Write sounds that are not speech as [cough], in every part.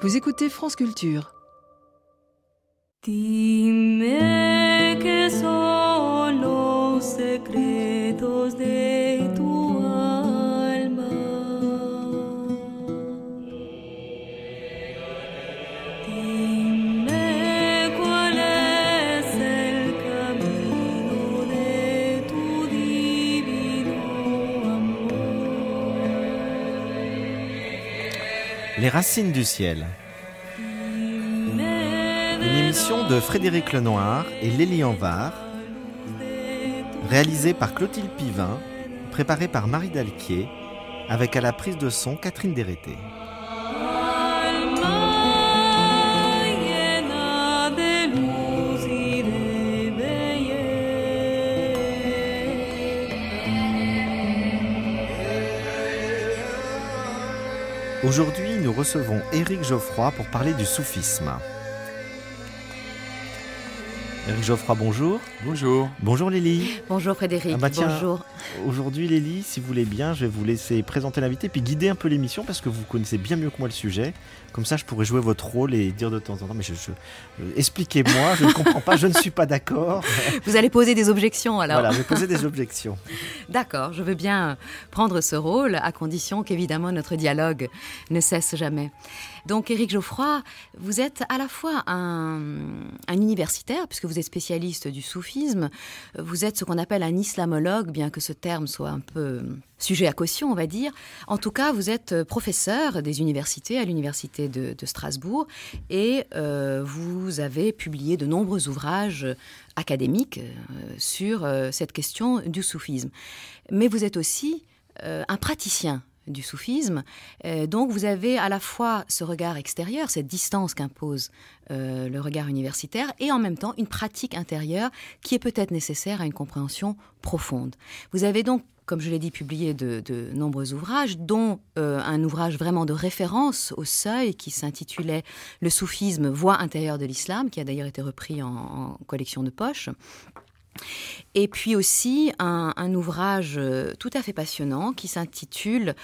Vous écoutez France Culture. Les racines du ciel. Une émission de Frédéric Lenoir et Lélian Var, réalisée par Clotilde Pivin, préparée par Marie Dalquier, avec à la prise de son Catherine Dérété. Aujourd'hui, nous recevons Éric Geoffroy pour parler du soufisme. Éric Geoffroy, bonjour. Bonjour. Bonjour Lily. Bonjour Frédéric. Ah bah bonjour. bonjour. Aujourd'hui, Lélie, si vous voulez bien, je vais vous laisser présenter l'invité puis guider un peu l'émission parce que vous connaissez bien mieux que moi le sujet. Comme ça, je pourrais jouer votre rôle et dire de temps en temps Mais je, euh, expliquez-moi, je ne comprends pas, je ne suis pas d'accord. [laughs] Vous allez poser des objections alors Voilà, je vais poser des objections. [laughs] d'accord, je veux bien prendre ce rôle à condition qu'évidemment notre dialogue ne cesse jamais. Donc Éric Geoffroy, vous êtes à la fois un, universitaire, puisque vous êtes spécialiste du soufisme, vous êtes ce qu'on appelle un islamologue, bien que ce terme soit un peu sujet à caution, on va dire. En tout cas, vous êtes professeur des universités à l'université de, Strasbourg et euh, vous avez publié de nombreux ouvrages académiques euh, sur euh, cette question du soufisme. Mais vous êtes aussi un praticien du soufisme. Euh, donc vous avez à la fois ce regard extérieur, cette distance qu'impose euh, le regard universitaire, et en même temps une pratique intérieure qui est peut-être nécessaire à une compréhension profonde. Vous avez donc comme je l'ai dit, publié de, nombreux ouvrages, dont euh, un ouvrage vraiment de référence au seuil qui s'intitulait Le soufisme, voie intérieure de l'islam, qui a d'ailleurs été repris en, en collection de poche. Et puis aussi un, ouvrage euh, tout à fait passionnant qui s'intitule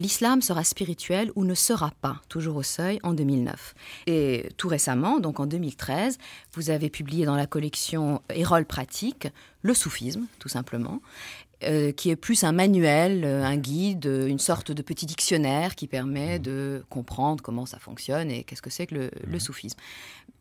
L'islam sera spirituel ou ne sera pas, toujours au seuil, en 2009. Et tout récemment, donc en 2013, vous avez publié dans la collection Hérole pratique le soufisme, tout simplement. Euh, qui est plus un manuel, euh, un guide, une sorte de petit dictionnaire qui permet mmh. de comprendre comment ça fonctionne et qu'est-ce que c'est que le mmh. soufisme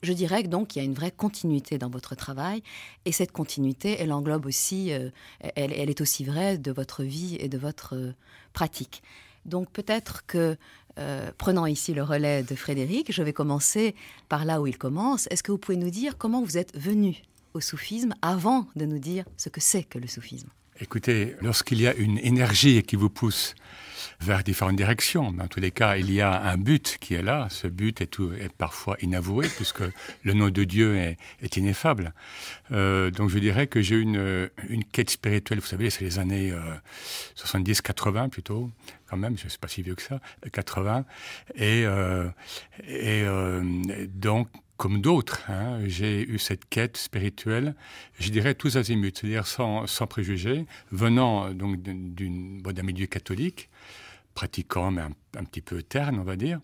je dirais donc qu'il y a une vraie continuité dans votre travail et cette continuité, elle englobe aussi, euh, elle, est aussi vraie de votre vie et de votre euh, pratique. Donc peut-être que, euh, prenant ici le relais de Frédéric, je vais commencer par là où il commence. Est-ce que vous pouvez nous dire comment vous êtes venu au soufisme avant de nous dire ce que c'est que le soufisme Écoutez, lorsqu'il y a une énergie qui vous pousse vers différentes directions, dans tous les cas, il y a un but qui est là. Ce but est, tout, est parfois inavoué, puisque le nom de Dieu est, est ineffable. Euh, donc je dirais que j'ai une, une quête spirituelle, vous savez, c'est les années 70-80 euh, plutôt, quand même, je ne pas si vieux que ça, 80. Euh, et, euh, et euh, donc comme d'autres, hein, j'ai eu cette quête spirituelle, je dirais tous azimuts, c'est-à-dire sans, sans préjugés, venant donc d'un milieu catholique, pratiquant, mais un, petit peu terne, on va dire.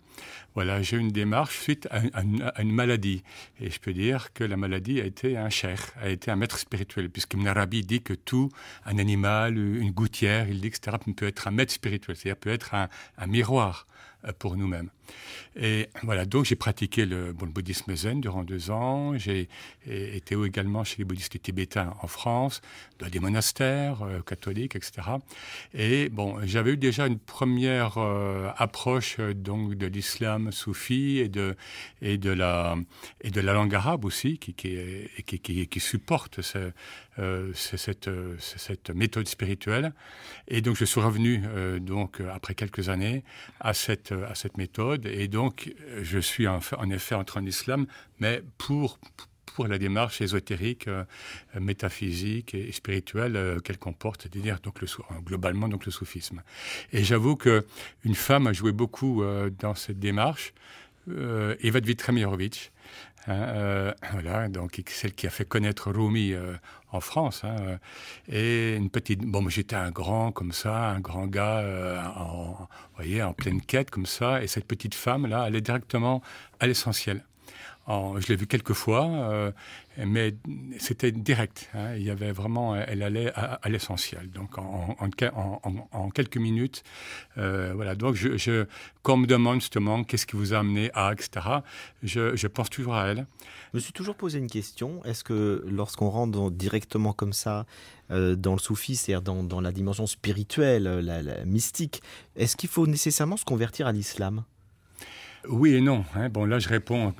Voilà, j'ai une démarche suite à, une maladie. Et je peux dire que la maladie a été un cher, a été un maître spirituel, puisque Mnarabi dit que tout, un animal, une gouttière, il dit, etc., peut être un maître spirituel, c'est-à-dire peut être un miroir euh, pour nous-mêmes. Et voilà, donc j'ai pratiqué le, bon, bouddhisme zen durant deux ans. J'ai été également chez les bouddhistes tibétains en France, dans des monastères euh, catholiques, etc. Et bon, j'avais eu déjà une première euh, approche euh, donc de l'islam soufi et de, et, de la, et de la langue arabe aussi, qui, qui, qui, supporte cette, cette méthode spirituelle. Et donc je suis revenu donc après quelques années à cette, à cette méthode et donc, je suis en, effet entre en islam, mais pour, pour la démarche ésotérique, euh, métaphysique et spirituelle euh, qu'elle comporte, c'est-à-dire donc le, euh, globalement donc le soufisme. Et j'avoue qu'une une femme a joué beaucoup dans cette démarche. Eva Dvitramirovic, Hein, euh, [coughs] voilà, donc celle qui a fait connaître Rumi euh, en France. Hein, euh, et une petite. Bon, j'étais un grand comme ça, un grand gars, en, voyez, en pleine quête comme ça. Et cette petite femme là, elle est directement à l'essentiel je l'ai vue quelques fois, euh, mais c'était direct. Hein. il y avait vraiment, elle allait à, l'essentiel. Donc en, en, quelques minutes, euh, voilà. Donc je, quand on me demande justement qu'est-ce qui vous a amené à, etc. Je, pense toujours à elle. Je me suis toujours posé une question. Est-ce que lorsqu'on rentre directement comme ça euh, dans le soufi, c'est-à-dire dans, la dimension spirituelle, la, la mystique, est-ce qu'il faut nécessairement se convertir à l'islam oui et non. Hein. Bon, là, je réponds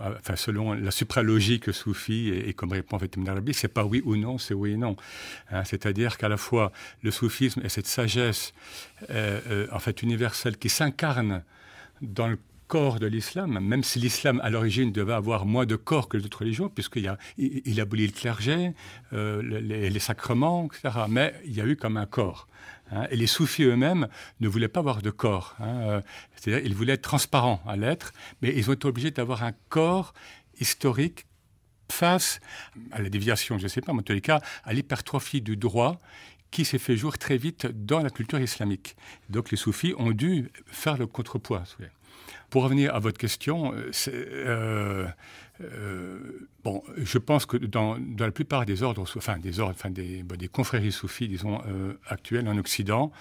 enfin, selon la supralogie que et, comme répond Fatim Arabi, c'est pas oui ou non, c'est oui et non. Hein. C'est-à-dire qu'à la fois, le soufisme et cette sagesse, euh, euh, en fait, universelle qui s'incarne dans le corps de l'islam, même si l'islam à l'origine devait avoir moins de corps que les autres religions, puisqu'il a, il, abolit le clergé, euh, les, les, sacrements, etc. Mais il y a eu comme un corps. Hein, et les soufis eux-mêmes ne voulaient pas avoir de corps. Hein, euh, c'est-à-dire ils voulaient être transparents à l'être, mais ils ont été obligés d'avoir un corps historique face à la déviation, je ne sais pas, mais en tous les cas, à l'hypertrophie du droit qui s'est fait jour très vite dans la culture islamique. Donc les soufis ont dû faire le contrepoids. Pour revenir à votre question, euh, euh, euh, bon, je pense que dans, la plupart des ordres, enfin des ordres, enfin des, confréries soufis, disons, euh, actuelles en Occident,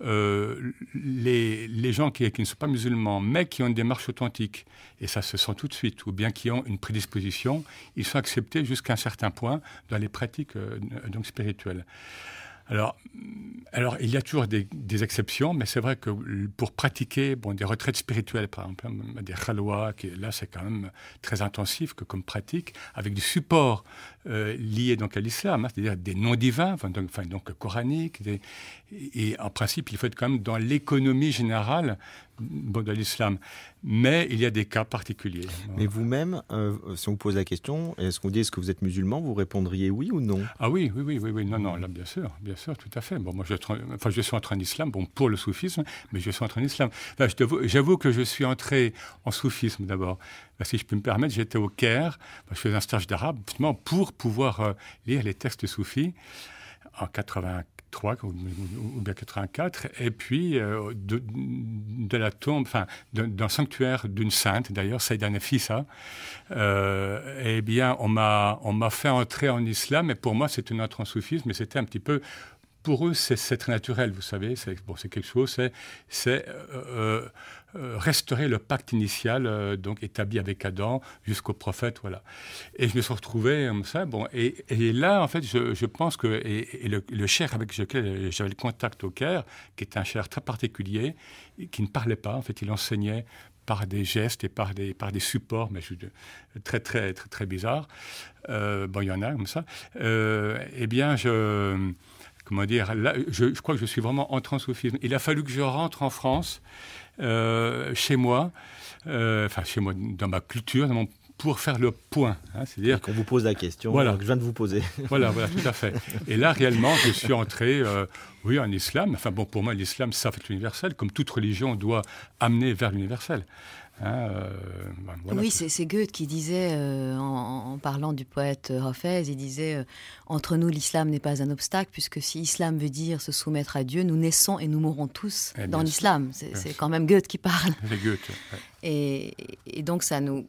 euh, les, les, gens qui, qui, ne sont pas musulmans, mais qui ont une démarche authentique, et ça se sent tout de suite, ou bien qui ont une prédisposition, ils sont acceptés jusqu'à un certain point dans les pratiques euh, donc spirituelles. Alors, alors, il y a toujours des, exceptions, mais c'est vrai que pour pratiquer bon, des retraites spirituelles, par exemple, hein, des khalwa, qui là c'est quand même très intensif que, comme pratique, avec du support euh, lié donc à l'islam, hein, c'est-à-dire des noms divins, enfin, donc, coraniques, et en principe il faut être quand même dans l'économie générale de l'islam. Mais il y a des cas particuliers. Mais vous-même, euh, si on vous pose la question, est-ce qu'on dit est-ce que vous êtes musulman, vous répondriez oui ou non Ah oui, oui, oui, oui, oui, non, non, là bien sûr, bien sûr, tout à fait. Bon, moi je, enfin, je suis entré en islam, bon, pour le soufisme, mais je suis entré en islam. j'avoue que je suis entré en soufisme d'abord. si je peux me permettre, j'étais au Caire, ben, je faisais un stage d'arabe, justement pour pouvoir euh, lire les textes soufis en 84. 83 ou, bien 84, et puis euh, de, la tombe, enfin d'un sanctuaire d'une sainte, d'ailleurs Saïda Fissa, euh, eh bien on m'a on m'a fait entrer en islam, et pour moi c'est une entrée en soufisme, mais c'était un petit peu pour eux, c'est très naturel, vous savez, c'est bon, quelque chose, c'est euh, euh, euh, restaurer le pacte initial euh, donc établi avec Adam jusqu'au prophète voilà et je me suis retrouvé comme ça bon et, là en fait je, pense que et, le, cher avec lequel j'avais le contact au Caire qui est un cher très particulier qui ne parlait pas en fait il enseignait par des gestes et par des, par des supports, mais je, très, très, très, très bizarre. Euh, bon, il y en a comme ça. eh bien, je, comment dire, là, je, crois que je suis vraiment entré en soufisme. Il a fallu que je rentre en France euh, chez moi, euh, enfin chez moi, dans ma culture, pour faire le point. Hein, c'est-à-dire qu'on vous pose la question voilà. que je viens de vous poser. [laughs] Voilà, voilà, tout à fait. Et là, réellement, je suis entré, euh, oui, en islam. Enfin bon, pour moi, l'islam, ça fait l'universel, comme toute religion doit amener vers l'universel. Ah, euh, ben oui, c'est Goethe qui disait, euh, en, parlant du poète Hafez, euh, il disait Entre nous, l'islam n'est pas un obstacle, puisque si l'islam veut dire se soumettre à Dieu, nous naissons et nous mourrons tous eh, dans l'islam. C'est quand même Goethe qui parle. Goethe. et donc, ça nous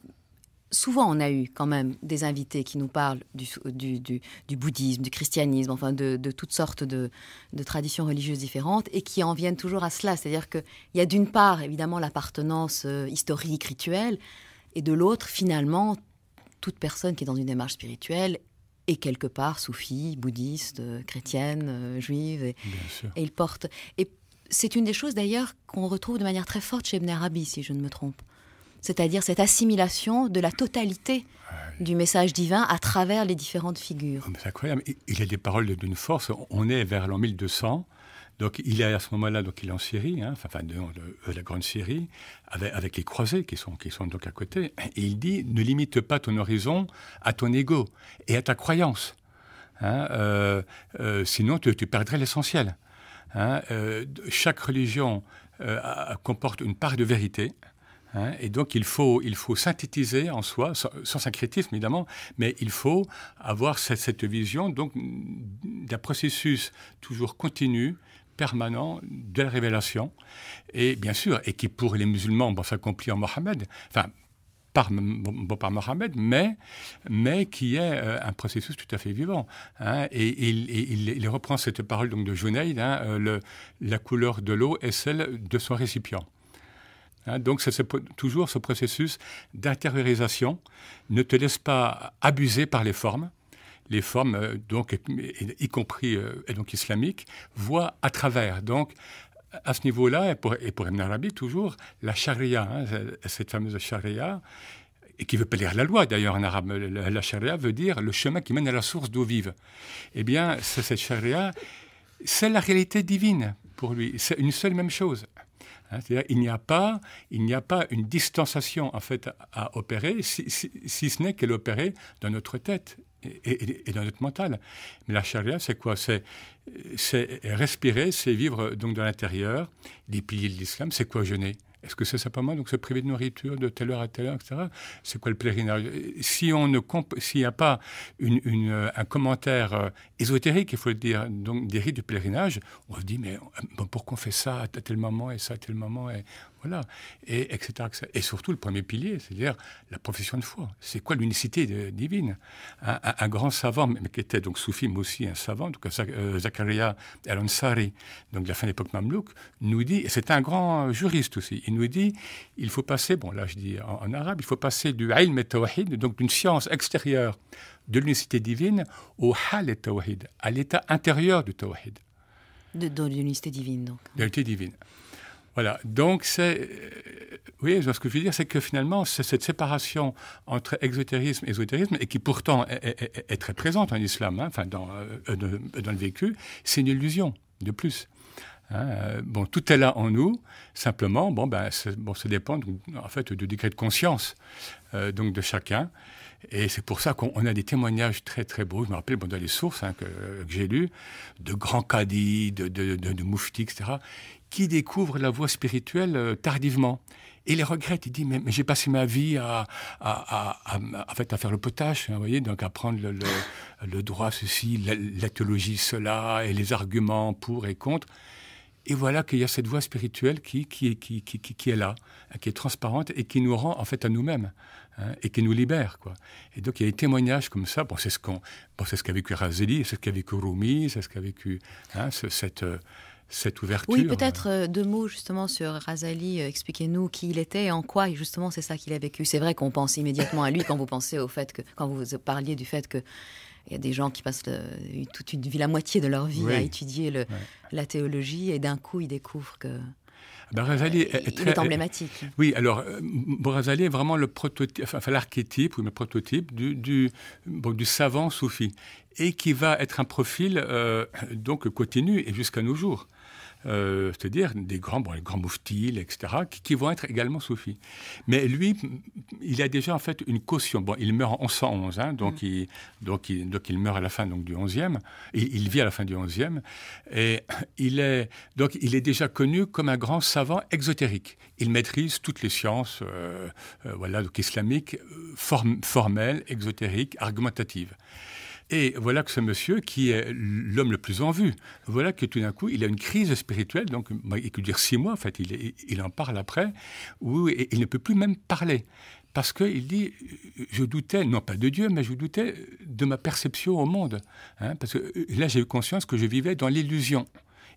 souvent on a eu quand même des invités qui nous parlent du, bouddhisme, du christianisme, enfin de, toutes sortes de, traditions religieuses différentes et qui en viennent toujours à cela. C'est-à-dire qu'il y a d'une part évidemment l'appartenance euh, historique, rituelle, et de l'autre finalement toute personne qui est dans une démarche spirituelle est quelque part soufie, bouddhiste, euh, chrétienne, euh, juive. Et, il porte. Et c'est une des choses d'ailleurs qu'on retrouve de manière très forte chez Ibn Arabi, si je ne me trompe c'est-à-dire cette assimilation de la totalité du message divin à travers les différentes figures. Oh, c'est incroyable. Il a des paroles d'une force. On est vers l'an 1200. Donc il est à ce moment-là, donc il est en Syrie, hein, enfin, de, la grande Syrie, avec, les croisés qui sont, donc à côté. Et il dit ne limite pas ton horizon à ton ego et à ta croyance. Hein. Euh, euh, sinon, tu, perdrais l'essentiel. Hein. Euh, chaque religion comporte une part de vérité. Hein, et donc, il faut, il faut synthétiser en soi, sans, syncrétisme évidemment, mais il faut avoir cette, vision donc d'un processus toujours continu, permanent de la révélation, et bien sûr, et qui pour les musulmans bon, s'accomplit en Mohammed, enfin, par, par Mohammed, mais, mais qui est euh, un processus tout à fait vivant. Hein, et, il, reprend cette parole donc, de Junaïd, hein, euh, le, la couleur de l'eau est celle de son récipient. Hein, donc c'est toujours ce processus d'intériorisation. Ne te laisse pas abuser par les formes. Les formes, euh, donc, y compris euh, et donc islamiques, voient à travers. Donc, à ce niveau-là, et pour, et pour Ibn Arabi, toujours, la charia, hein, euh, cette fameuse charia, et qui veut pas dire la loi d'ailleurs en arabe. La charia veut dire le chemin qui mène à la source d'eau vive. Eh bien, cette charia, c'est la réalité divine pour lui. C'est une seule même chose. Hein, il n'y a, pas, une distanciation en fait à opérer, si, ce n'est qu'elle opérer dans notre tête et, dans notre mental. Mais la charia, c'est quoi c'est, respirer, c'est vivre donc dans l'intérieur. Les piliers de l'islam, c'est quoi jeûner est-ce que c'est ça pas mal Donc se priver de nourriture de telle heure à telle heure, etc. C'est quoi le pèlerinage Si on ne s'il n'y a pas euh, un commentaire euh, ésotérique, il faut le dire, donc des rites du pèlerinage, on se dit mais euh, pourquoi on fait ça à tel moment et ça à tel moment voilà. Et, etc., Et surtout, le premier pilier, c'est-à-dire la profession de foi. C'est quoi l'unicité divine un, grand savant, mais qui était donc soufi, aussi un savant, euh, Zachariah tout al-Ansari, donc de la fin de l'époque mamelouk, nous dit, et c'est un grand juriste aussi, il nous dit il faut passer, bon là je dis en, arabe, il faut passer du ilm et donc d'une science extérieure de l'unicité divine, au hal et tawhid, à l'état intérieur du tawhid. De, de l'unicité divine, donc. De l'unicité divine. Voilà. Donc, c'est. Euh, oui, ce que je veux dire, c'est que finalement, cette séparation entre exotérisme et ésotérisme, et qui pourtant est, très présente en islam, hein, enfin dans, euh, euh, dans le vécu, c'est une illusion, de plus. Hein. bon, tout est là en nous. Simplement, bon, ben, bon, ça dépend en fait du degré de conscience donc de chacun. Et c'est pour ça qu'on a des témoignages très très beaux. Je me rappelle dans les sources hein, que, j'ai lues, de grands cadis, de, de, mouftis, etc., qui découvrent la voie spirituelle euh, tardivement. Et les regrettent, ils disent « mais, j'ai passé ma vie à, à, à, à faire le potage, hein, vous voyez, donc à prendre le, droit ceci, la théologie cela et les arguments pour et contre. Et voilà qu'il y a cette voie spirituelle qui, qui, qui, qui, qui est là, hein, qui est transparente et qui nous rend en fait à nous-mêmes hein, et qui nous libère. Quoi. Et donc il y a des témoignages comme ça. Bon, c'est ce qu'a bon, ce qu'a vécu Razeli, c'est ce qu'a vécu Rumi, c'est ce qu'a vécu hein, cette. Euh, cette ouverture. Oui, peut-être euh, deux mots justement sur Razali. Euh, expliquez-nous qui il était et en quoi et justement c'est ça qu'il a vécu. C'est vrai qu'on pense immédiatement à lui quand vous pensez au fait que, quand vous parliez du fait que il y a des gens qui passent toute une vie, la moitié de leur vie à étudier la théologie et d'un coup ils découvrent que. Ben, euh, est, emblématique. Euh, oui, alors euh, Razali est vraiment le prototype, l'archétype ou le prototype du, savant soufi et qui va être un profil donc continu et jusqu'à nos jours. Euh, c'est-à-dire des grands, bon, les grands mouftis, etc., qui, vont être également soufis. Mais lui, il a déjà en fait une caution. Bon, il meurt en 1111, hein, mm. donc, il, meurt à la fin donc, du 11 il vit à la fin du 11e, et il est, donc, il est déjà connu comme un grand savant exotérique. Il maîtrise toutes les sciences euh, euh, voilà, donc islamiques, formelles, exotériques, argumentatives. Et voilà que ce monsieur, qui est l'homme le plus en vue, voilà que tout d'un coup, il a une crise spirituelle, donc il peut dire six mois, en fait, il, en parle après, où il ne peut plus même parler parce qu'il dit, je doutais, non pas de Dieu, mais je doutais de ma perception au monde. Hein, parce que là, j'ai eu conscience que je vivais dans l'illusion.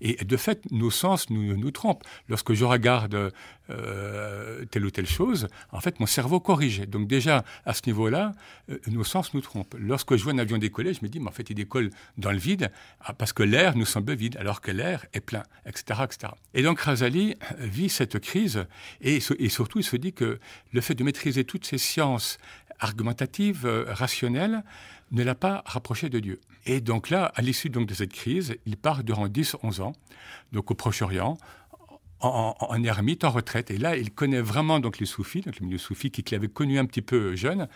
Et de fait, nos sens nous, trompent. Lorsque je regarde euh, telle ou telle chose, en fait, mon cerveau corrige. Donc déjà, à ce niveau-là, euh, nos sens nous trompent. Lorsque je vois un avion décoller, je me dis, mais en fait, il décolle dans le vide ah, parce que l'air nous semble vide, alors que l'air est plein, etc., etc. Et donc, Razali euh, vit cette crise et, et surtout, il se dit que le fait de maîtriser toutes ces sciences argumentatives, rationnelles, ne l'a pas rapproché de Dieu. Et donc là, à l'issue de cette crise, il part durant 10-11 ans, donc au Proche-Orient, en, ermite, en retraite. Et là, il connaît vraiment donc les soufis, donc le milieu soufi qu'il avait connu un petit peu jeune.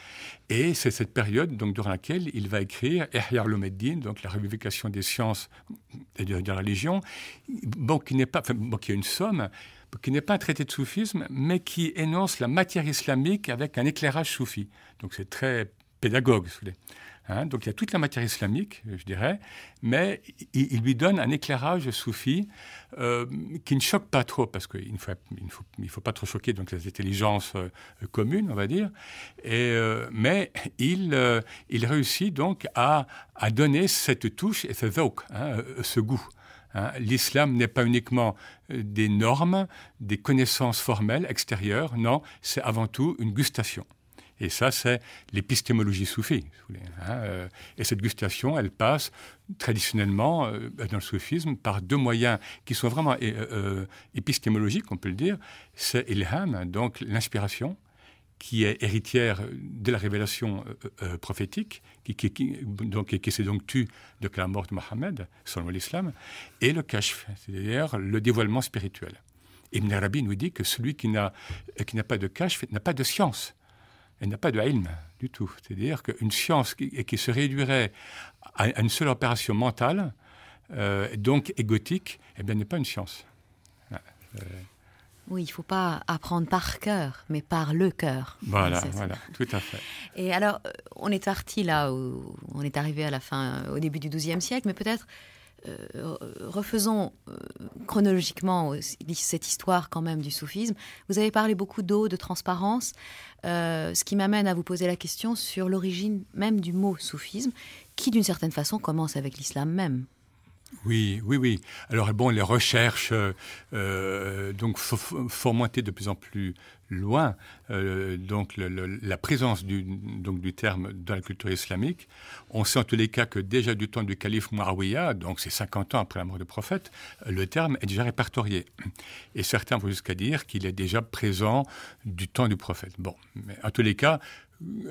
Et c'est cette période donc durant laquelle il va écrire Ihya Lomeddin, donc la revivification des sciences et de, la religion, qui n'est pas, qui est une somme, qui n'est pas un traité de soufisme, mais qui énonce la matière islamique avec un éclairage soufi. Donc c'est très pédagogue, si vous voulez. Hein. donc il y a toute la matière islamique, euh, je dirais, mais il, lui donne un éclairage soufi euh, qui ne choque pas trop, parce qu'il ne faut, pas trop choquer donc, les intelligences euh, communes, on va dire. mais il, réussit donc à, donner cette touche et ce hein, ce goût. Hein. L'islam n'est pas uniquement des normes, des connaissances formelles extérieures, non, c'est avant tout une gustation. Et ça, c'est l'épistémologie soufie. Hein, euh. Et cette gustation, elle passe traditionnellement euh, dans le soufisme par deux moyens qui sont vraiment euh, épistémologiques, on peut le dire. C'est ilham, donc l'inspiration, qui est héritière de la révélation prophétique, qui, donc, s'est donc tue de la mort de Mohammed, selon l'islam, et le kashf, c'est-à-dire le dévoilement spirituel. Ibn Arabi nous dit que celui qui n'a pas de kashf n'a pas de science elle n'a pas de haïlme du tout. C'est-à-dire qu'une science qui, qui, se réduirait à, une seule opération mentale, euh, donc égotique, et eh bien, n'est pas une science. oui, il ne faut pas apprendre par cœur, mais par le cœur. Voilà, voilà, tout à fait. Et alors, euh, on est parti là, où on est arrivé à la fin, au début du XIIe siècle, mais peut-être euh, refaisons euh, chronologiquement cette histoire quand même du soufisme. Vous avez parlé beaucoup d'eau, de transparence, euh, ce qui m'amène à vous poser la question sur l'origine même du mot soufisme, qui d'une certaine façon commence avec l'islam même. Oui, oui, oui. Alors bon, les recherches euh, euh donc fomenter de plus en plus loin, euh, donc la présence du, donc, du terme dans la culture islamique. On sait en tous les cas que déjà du temps du calife Muawiyah, donc c'est 50 ans après la mort du prophète, euh, le terme est déjà répertorié. Et certains vont jusqu'à dire qu'il est déjà présent du temps du prophète. Bon, mais en tous les cas,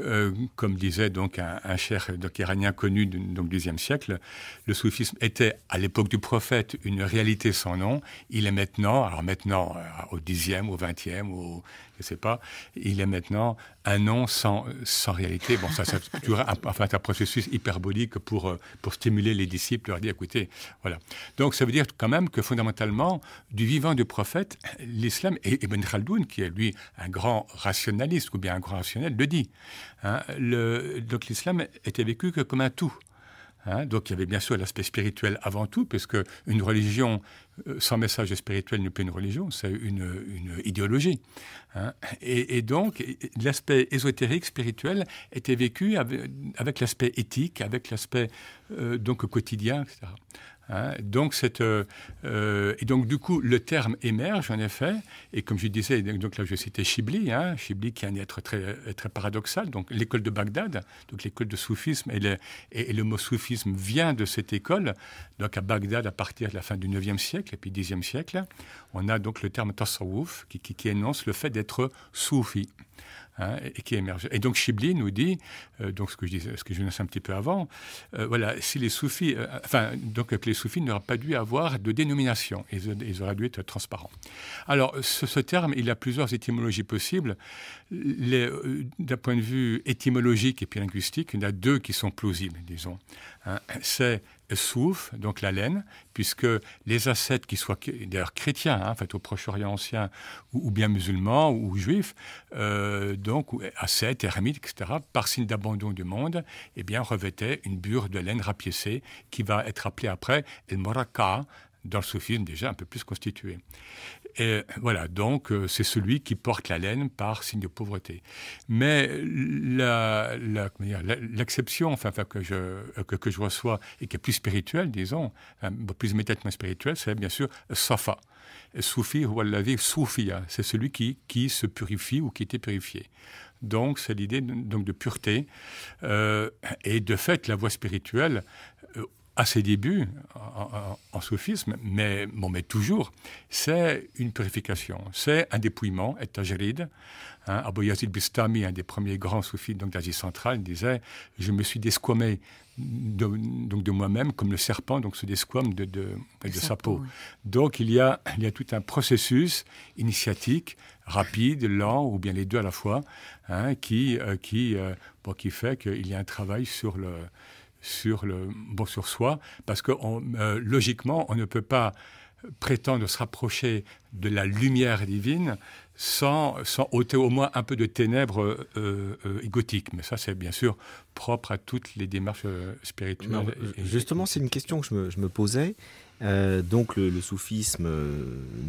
euh, comme disait donc un, cher iranien connu du XIIe siècle, le soufisme était à l'époque du prophète une réalité sans nom. Il est maintenant, alors maintenant euh, au Xe, au XXe, au sais pas. Il est maintenant un nom sans, réalité. Bon, ça, ça [laughs] tu un, processus hyperbolique pour, euh, pour stimuler les disciples, leur dire, écoutez, voilà. Donc, ça veut dire quand même que fondamentalement, du vivant du prophète, l'islam, et Ibn Khaldoun, qui est lui un grand rationaliste, ou bien un grand rationnel, le dit. Hein, le, donc, l'islam était vécu que comme un tout. Hein, donc il y avait bien sûr l'aspect spirituel avant tout, puisque une religion euh, sans message spirituel n'est plus une religion, c'est une, idéologie. Hein, et, donc l'aspect ésotérique, spirituel, était vécu avec, l'aspect éthique, avec l'aspect euh, donc quotidien, etc. Hein, donc, euh, euh, et donc, du coup, le terme émerge, en effet. Et comme je disais, donc là, je citais Chibli, hein, Chibli qui est un être très, euh, très paradoxal, donc l'école de Bagdad, donc l'école de soufisme. Et le, mot soufisme vient de cette école, donc à Bagdad, à partir de la fin du 9e siècle et puis 10e siècle. On a donc le terme tasawuf » qui, qui énonce le fait d'être soufi. Hein, et, qui émerge. Et donc Chibli nous dit, euh, donc ce que je disais, ce que je un petit peu avant, euh, voilà, si les euh, enfin, donc que les soufis n'auraient pas dû avoir de dénomination, ils, auraient dû être transparents. Alors, ce, terme, il a plusieurs étymologies possibles. D'un point de vue étymologique et puis linguistique, il y en a deux qui sont plausibles, disons. Hein, c'est souffle, donc la laine, puisque les ascètes, qui soient d'ailleurs chrétiens, en hein, fait, au Proche-Orient ancien, ou, bien musulmans, ou, juifs, euh, donc eh, ascètes, ermites, etc., par signe d'abandon du monde, et eh bien, revêtaient une bure de laine rapiécée qui va être appelée après el moraka, dans le soufisme déjà un peu plus constitué. Et voilà, donc euh, c'est celui qui porte la laine par signe de pauvreté. Mais l'exception enfin, que, je, euh, que, je reçois et qui est plus spirituelle, disons, euh, plus médiatiquement spirituelle, c'est bien sûr Safa. Soufi ou Allavi, Soufia, c'est celui qui, qui se purifie ou qui était purifié. Donc, c'est l'idée donc de pureté. et de fait, la voie spirituelle, à ses débuts en, soufisme, mais, toujours, c'est une purification, c'est un dépouillement, et tajrid. Hein, Bistami, un des premiers grands soufis d'Asie centrale, disait Je me suis desquamé de, donc de moi-même, comme le serpent donc se desquame de, de, sa peau. Donc il y, a, il y a tout un processus initiatique, rapide, lent, ou bien les deux à la fois, hein, qui, euh, qui, euh, qui fait qu'il y a un travail sur le sur, le, bon, sur soi, parce que euh, logiquement, on ne peut pas prétendre se rapprocher de la lumière divine sans, sans ôter au moins un peu de ténèbres euh, euh égotiques. Mais ça, c'est bien sûr propre à toutes les démarches euh, spirituelles. justement, c'est une question que je me, posais. donc le, soufisme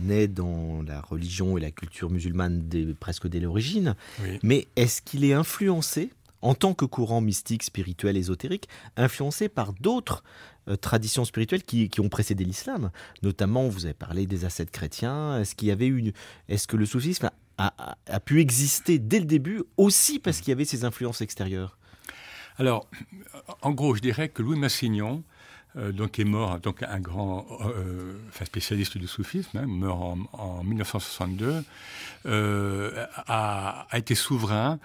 naît dans la religion et la culture musulmane presque dès l'origine. Mais est-ce qu'il est influencé en tant que courant mystique, spirituel, ésotérique, influencé par d'autres euh, traditions spirituelles qui, ont précédé l'islam. Notamment, vous avez parlé des ascètes chrétiens. Est-ce qu'il y avait est-ce que le soufisme a, pu exister dès le début aussi parce qu'il y avait ces influences extérieures Alors, en gros, je dirais que Louis Massignon euh, donc est mort, donc un grand euh, spécialiste du soufisme, hein, en, 1962, a, été souverain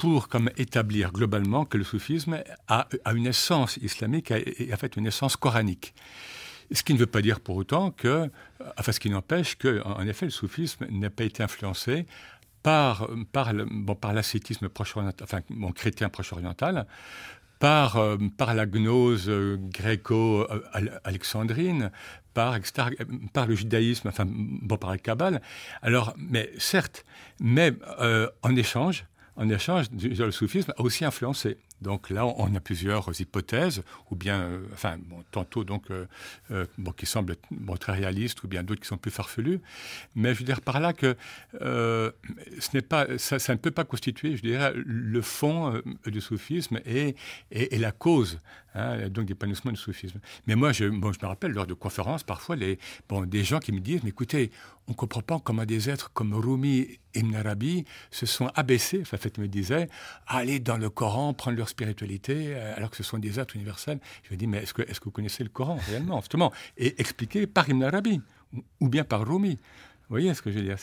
pour comme établir globalement que le soufisme a, a une essence islamique et en fait une essence coranique. Ce qui ne veut pas dire pour autant que, enfin ce qui n'empêche que, en, effet, le soufisme n'a pas été influencé par, par, par l'ascétisme proche-oriental, enfin, bon, chrétien proche-oriental, par, euh, par la gnose euh, gréco-alexandrine, par, par le judaïsme, enfin, bon, par la Kabbale. Alors, mais certes, mais euh, en échange, en échange, le soufisme a aussi influencé donc là, on a plusieurs hypothèses, ou bien, euh, enfin, tantôt donc, euh, euh, bon, qui semblent bon, très réalistes, ou bien d'autres qui sont plus farfelues. Mais je veux dire par là que ce n'est pas, ça, ne peut pas constituer, je dirais, le fond du soufisme et, et, la cause Hein, donc d'épanouissement du soufisme. Mais moi, je, me rappelle lors de conférences, parfois, les, bon, des gens qui me disent, mais écoutez, on ne comprend pas comment des êtres comme Rumi et Ibn Arabi se sont abaissés, en fait, me disaient, aller dans le Coran, prendre leur spiritualité euh, alors que ce sont des actes universels. Je me dis, mais est-ce que, est que vous connaissez le Coran réellement, justement Et expliqué par Ibn Arabi ou bien par Rumi. Vous voyez ce que je veux dire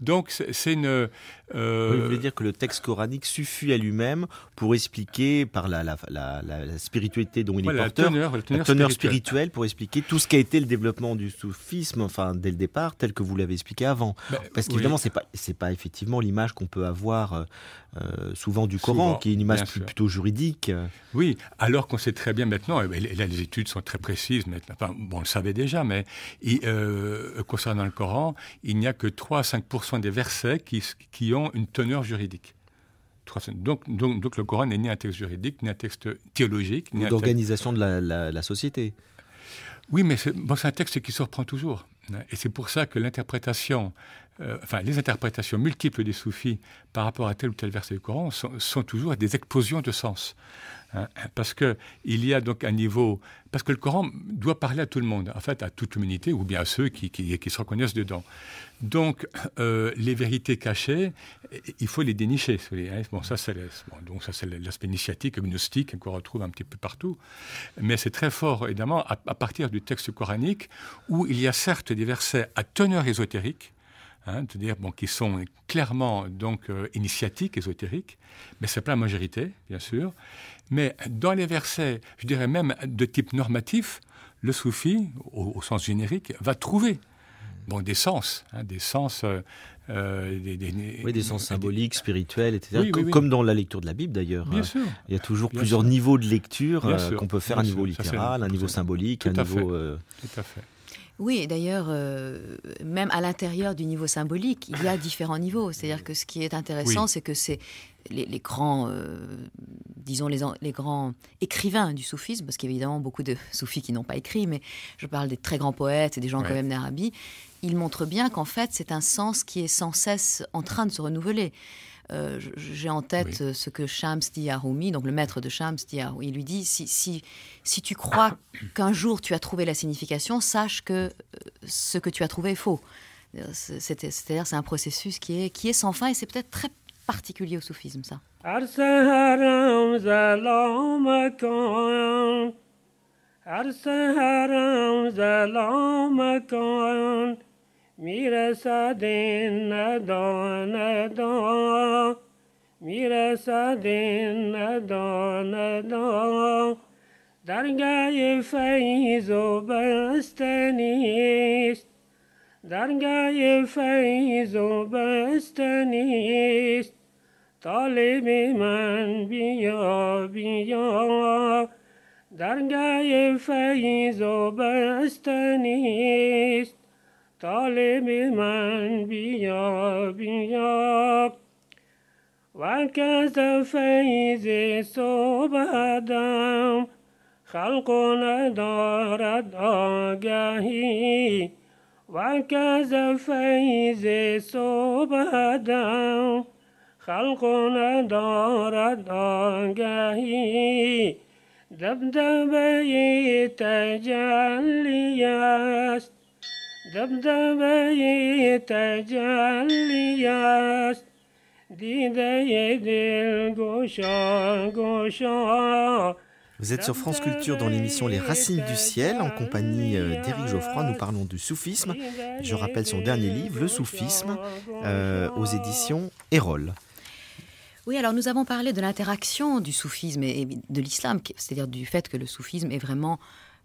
Donc, c'est une. Euh... vous voulez dire que le texte coranique suffit à lui-même pour expliquer, par la, la, la, spiritualité dont il est porteur, teneur, la teneur, spirituelle. pour expliquer tout ce qui a été le développement du soufisme, enfin, dès le départ, tel que vous l'avez expliqué avant. Ben, Parce qu'évidemment, c'est ce n'est pas, effectivement l'image qu'on peut avoir euh, euh, souvent du Coran, qui est une image plutôt juridique. Oui, alors qu'on sait très bien maintenant, et eh ben, là, les études sont très précises, maintenant, enfin, bon, on le savait déjà, mais euh, concernant le Coran, il n'y a que 3 à 5 des versets qui, ont une teneur juridique. Donc, le Coran n'est ni un texte juridique, ni un texte théologique, ni d'organisation de la, société. Oui, mais c'est un texte qui surprend toujours. Et c'est pour ça que l'interprétation, euh, enfin les interprétations multiples des soufis par rapport à tel ou tel verset du Coran sont toujours des explosions de sens. Hein, parce il y a donc un niveau. Parce que le Coran doit parler à tout le monde, en fait, à toute l'humanité, ou bien à ceux qui, qui, se reconnaissent dedans. Donc, euh, les vérités cachées, il faut les dénicher. Hein. Bon, ça, c'est l'aspect initiatique, gnostique, qu'on retrouve un petit peu partout. Mais c'est très fort, évidemment, à, partir du texte coranique, où il y a certes des versets à teneur ésotérique, hein, dire bon, qui sont clairement donc euh, initiatiques, ésotériques, mais c'est pas la majorité, bien sûr. Mais dans les versets, je dirais même de type normatif, le soufi, au, sens générique, va trouver bon, des sens, hein, des sens. Euh, euh, des, oui, des sens symboliques, spirituels, etc. Comme dans la lecture de la Bible d'ailleurs. Bien hein. sûr. Il y a toujours plusieurs niveaux de lecture euh, qu'on peut faire, un niveau littéral, un niveau symbolique, un niveau. Tout à fait. Oui, d'ailleurs, euh, même à l'intérieur du niveau symbolique, il y a différents niveaux. C'est-à-dire que ce qui est intéressant, c'est que c'est les, grands, euh, disons les, grands écrivains du soufisme, parce qu'il y a évidemment beaucoup de [laughs] soufis qui n'ont pas écrit, mais je parle des très grands poètes et des gens quand même d'Arabie, ils montrent bien qu'en fait, c'est un sens qui est sans cesse en train de se renouveler. Euh, j'ai en tête ce que Shams dit à Rumi, donc le maître de Shams dit à il lui dit si, si, si tu crois [coughs] qu'un jour tu as trouvé la signification, sache que euh, ce que tu as trouvé est faux. Euh, c'est-à-dire c'est un processus qui est, qui est sans fin et c'est peut-être très particulier au soufisme ça. میرسد این ندا ندا میرسد این ندا ندا درگاه فیض و بستنیست درگاه فیض و بستنیست طالب من بیا بیا درگاه فیض و بستنیست طالب من بیا بیا و وکز فیض صبحدم خلق ندارد آگهی وکز فیض صبحدم خلق ندارد آگهی دبدبه تجلی است vous êtes sur France Culture dans l'émission Les Racines du Ciel. En compagnie euh, d'Éric Geoffroy, nous parlons du soufisme. Je rappelle son dernier livre, Le soufisme, euh, aux éditions Erol. Oui, alors nous avons parlé de l'interaction du soufisme et de l'islam, c'est-à-dire du fait que le soufisme est vraiment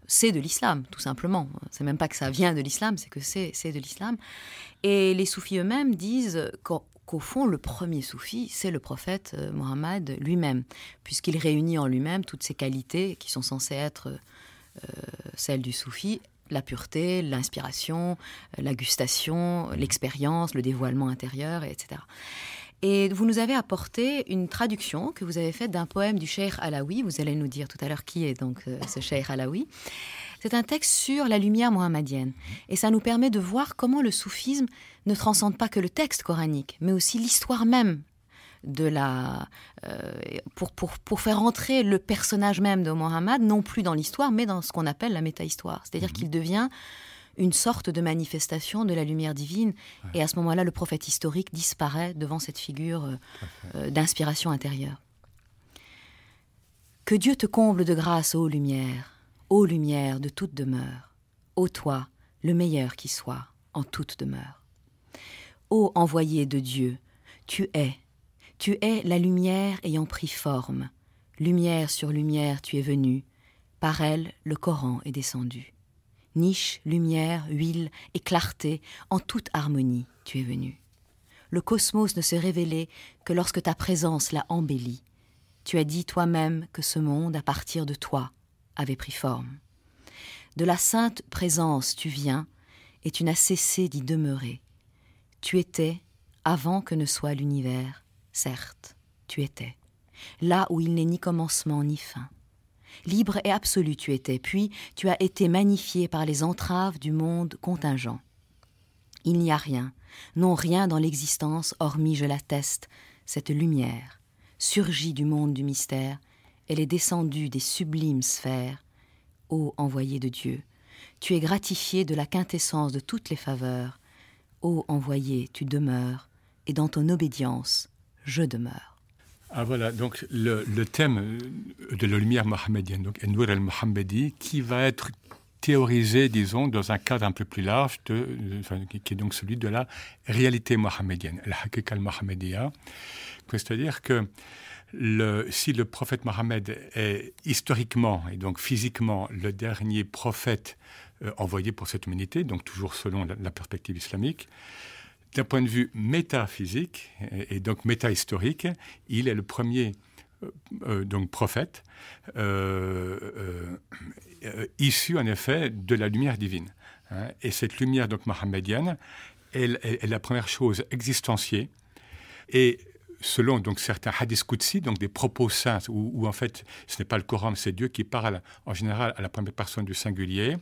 c'est de l'islam, tout simplement. C'est même pas que ça vient de l'islam, c'est que c'est, de l'islam. Et les soufis eux-mêmes disent qu'au, fond, le premier soufi, c'est le prophète euh, Mohammed lui-même, puisqu'il réunit en lui-même toutes ces qualités qui sont censées être euh, celles du soufi la pureté, l'inspiration, euh, la gustation, l'expérience, le dévoilement intérieur, etc. Et vous nous avez apporté une traduction que vous avez faite d'un poème du Cheikh Alaoui. Vous allez nous dire tout à l'heure qui est donc euh, ce Cheikh Alaoui. C'est un texte sur la lumière mohammadienne. Et ça nous permet de voir comment le soufisme ne transcende pas que le texte coranique, mais aussi l'histoire même de la euh, pour, pour, pour, faire entrer le personnage même de Mohammed non plus dans l'histoire mais dans ce qu'on appelle la métahistoire c'est-à-dire mhm. qu'il devient une sorte de manifestation de la lumière divine. Et à ce moment-là, le prophète historique disparaît devant cette figure euh, euh, d'inspiration intérieure. Que Dieu te comble de grâce, ô lumière, ô lumière de toute demeure, ô toi, le meilleur qui soit, en toute demeure. Ô envoyé de Dieu, tu es, tu es la lumière ayant pris forme, lumière sur lumière tu es venu, par elle le Coran est descendu niche, lumière, huile et clarté, en toute harmonie, tu es venu. Le cosmos ne s'est révélé que lorsque ta présence l'a embelli. Tu as dit toi-même que ce monde, à partir de toi, avait pris forme. De la sainte présence tu viens, et tu n'as cessé d'y demeurer. Tu étais, avant que ne soit l'univers, certes, tu étais, là où il n'est ni commencement ni fin libre et absolu tu étais, puis tu as été magnifié par les entraves du monde contingent. Il n'y a rien, non rien dans l'existence, hormis, je l'atteste, cette lumière, Surgie du monde du mystère, elle est descendue des sublimes sphères. Ô envoyé de Dieu, tu es gratifié de la quintessence de toutes les faveurs. Ô envoyé, tu demeures, et dans ton obédience, je demeure. Ah voilà, donc le, thème euh, de la lumière mohammedienne, donc Enwar al-Mohammedi, qui va être théorisé, disons, dans un cadre un peu plus large, qui est donc celui de la réalité mohammedienne, la hakik al al-Mohammedia. C'est-à-dire que si le prophète Mohammed est historiquement et donc physiquement le dernier prophète euh, envoyé pour cette humanité, donc toujours selon la perspective islamique, d'un point de vue métaphysique et, donc métahistorique, il est le premier euh, euh, donc prophète euh, issu en effet de la lumière divine. Hein. Et cette lumière donc mohammedienne est, la première chose existentielle et selon donc certains hadiths Qudsi, donc des propos saints, où, en fait ce n'est pas le Coran, c'est Dieu qui parle en général à la première personne du singulier,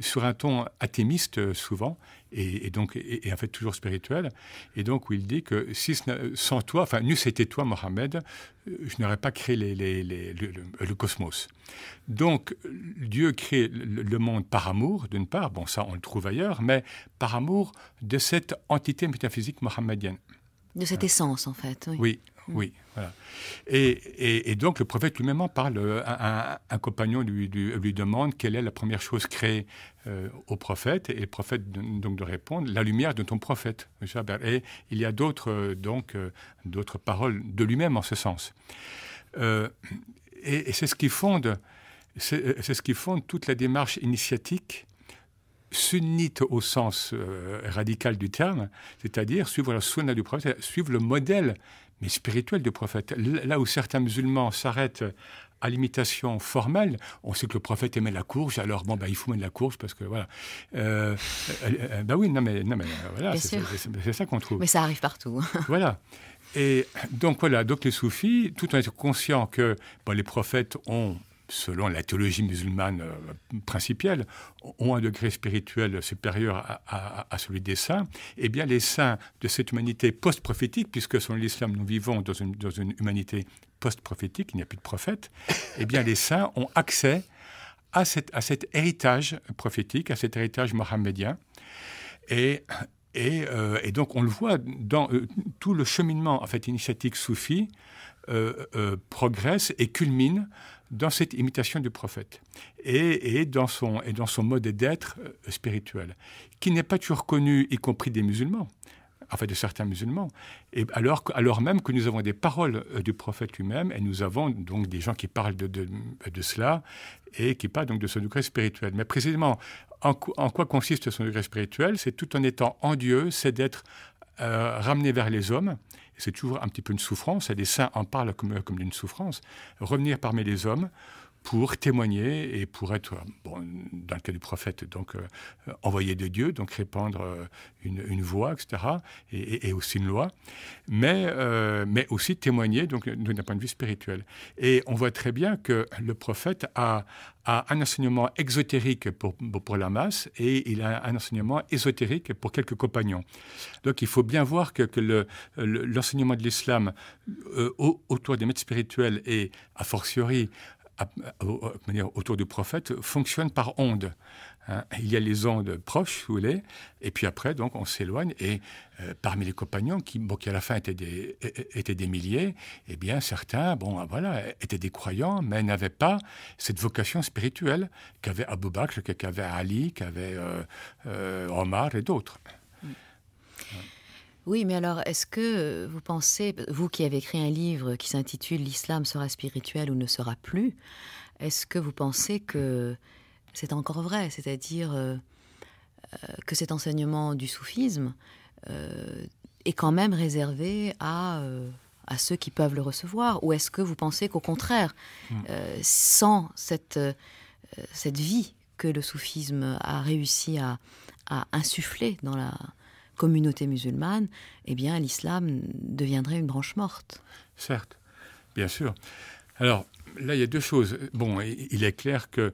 sur un ton athémiste souvent, et, donc et, en fait toujours spirituel. Et donc où il dit que si sans toi, enfin, nous c'était toi, Mohamed, euh, je n'aurais pas créé le, cosmos. Donc Dieu crée le, monde par amour, d'une part, bon ça on le trouve ailleurs, mais par amour de cette entité métaphysique mohammedienne. De cette hein. essence, en fait. Oui. oui. Oui, voilà. Et, donc le prophète lui-même en parle. Un, un, compagnon lui, demande quelle est la première chose créée euh, au prophète, et le prophète donc de répondre la lumière de ton prophète. Et il y a d'autres euh, donc euh, d'autres paroles de lui-même en ce sens. et, c'est ce qui fonde c'est ce qui fonde toute la démarche initiatique sunnite au sens radical du terme, c'est-à-dire suivre la sunna du prophète, suivre le modèle mais spirituel de prophète. Là où certains musulmans s'arrêtent à l'imitation formelle, on sait que le prophète aimait la courge, alors bon, bah, il faut mettre la course parce que voilà. Ben oui, non mais, mais voilà, c'est ça, qu'on trouve. Mais ça arrive partout. [laughs] voilà. Et donc voilà, donc les soufis, tout en étant conscients que les prophètes ont selon la théologie musulmane euh, principielle, ont un degré spirituel supérieur à, celui des saints, eh bien les saints de cette humanité post-prophétique, puisque selon l'islam nous vivons dans une, dans une humanité post-prophétique, il n'y a plus de prophète, eh bien les saints ont accès à, à cet héritage prophétique, à cet héritage mohammedien. Et, et, euh, et, donc on le voit dans euh, tout le cheminement en fait initiatique soufi progresse et culmine dans cette imitation du prophète et, dans, son, et dans son mode d'être euh, spirituel, qui n'est pas toujours connu, y compris des musulmans, enfin de certains musulmans, et alors, alors même que nous avons des paroles euh, du prophète lui-même, et nous avons donc des gens qui parlent de, cela et qui parlent donc de son degré spirituel. Mais précisément, en, quoi consiste son degré spirituel C'est tout en étant en Dieu, c'est d'être euh, ramené vers les hommes c'est toujours un petit peu une souffrance, et les saints en parlent comme, comme d'une souffrance, revenir parmi les hommes, pour témoigner et pour être, euh, bon, dans le cas du prophète, donc euh, envoyé de Dieu, donc répandre euh, une, une, voix, etc., et, aussi une loi, mais, mais aussi témoigner donc d'un point de vue spirituel. Et on voit très bien que le prophète a, a un enseignement exotérique pour, pour la masse et il a un enseignement ésotérique pour quelques compagnons. Donc il faut bien voir que, que l'enseignement de l'islam autour des maîtres spirituels et a fortiori autour du prophète fonctionne par ondes. Hein. Il y a les ondes proches, si vous voulez, et puis après, donc, on s'éloigne. Et euh, parmi les compagnons, qui, bon, à la fin étaient des, étaient des milliers, eh bien, certains, bon, voilà, étaient des croyants, mais n'avaient pas cette vocation spirituelle qu'avait Abou Bakr, qu'avait Ali, qu'avait euh, euh, Omar et d'autres. Mm. Oui, mais alors, est-ce que euh, vous pensez, vous qui avez écrit un livre qui s'intitule L'islam sera spirituel ou ne sera plus, est-ce que vous pensez que c'est encore vrai C'est-à-dire euh, euh, que cet enseignement du soufisme est quand même réservé à, ceux qui peuvent le recevoir Ou est-ce que vous pensez qu'au contraire, hmm. sans cette, cette vie que le soufisme a réussi à insuffler dans la, communauté musulmane, eh bien l'islam deviendrait une branche morte. Certes, bien sûr. Alors là, il y a deux choses. Bon, il est clair que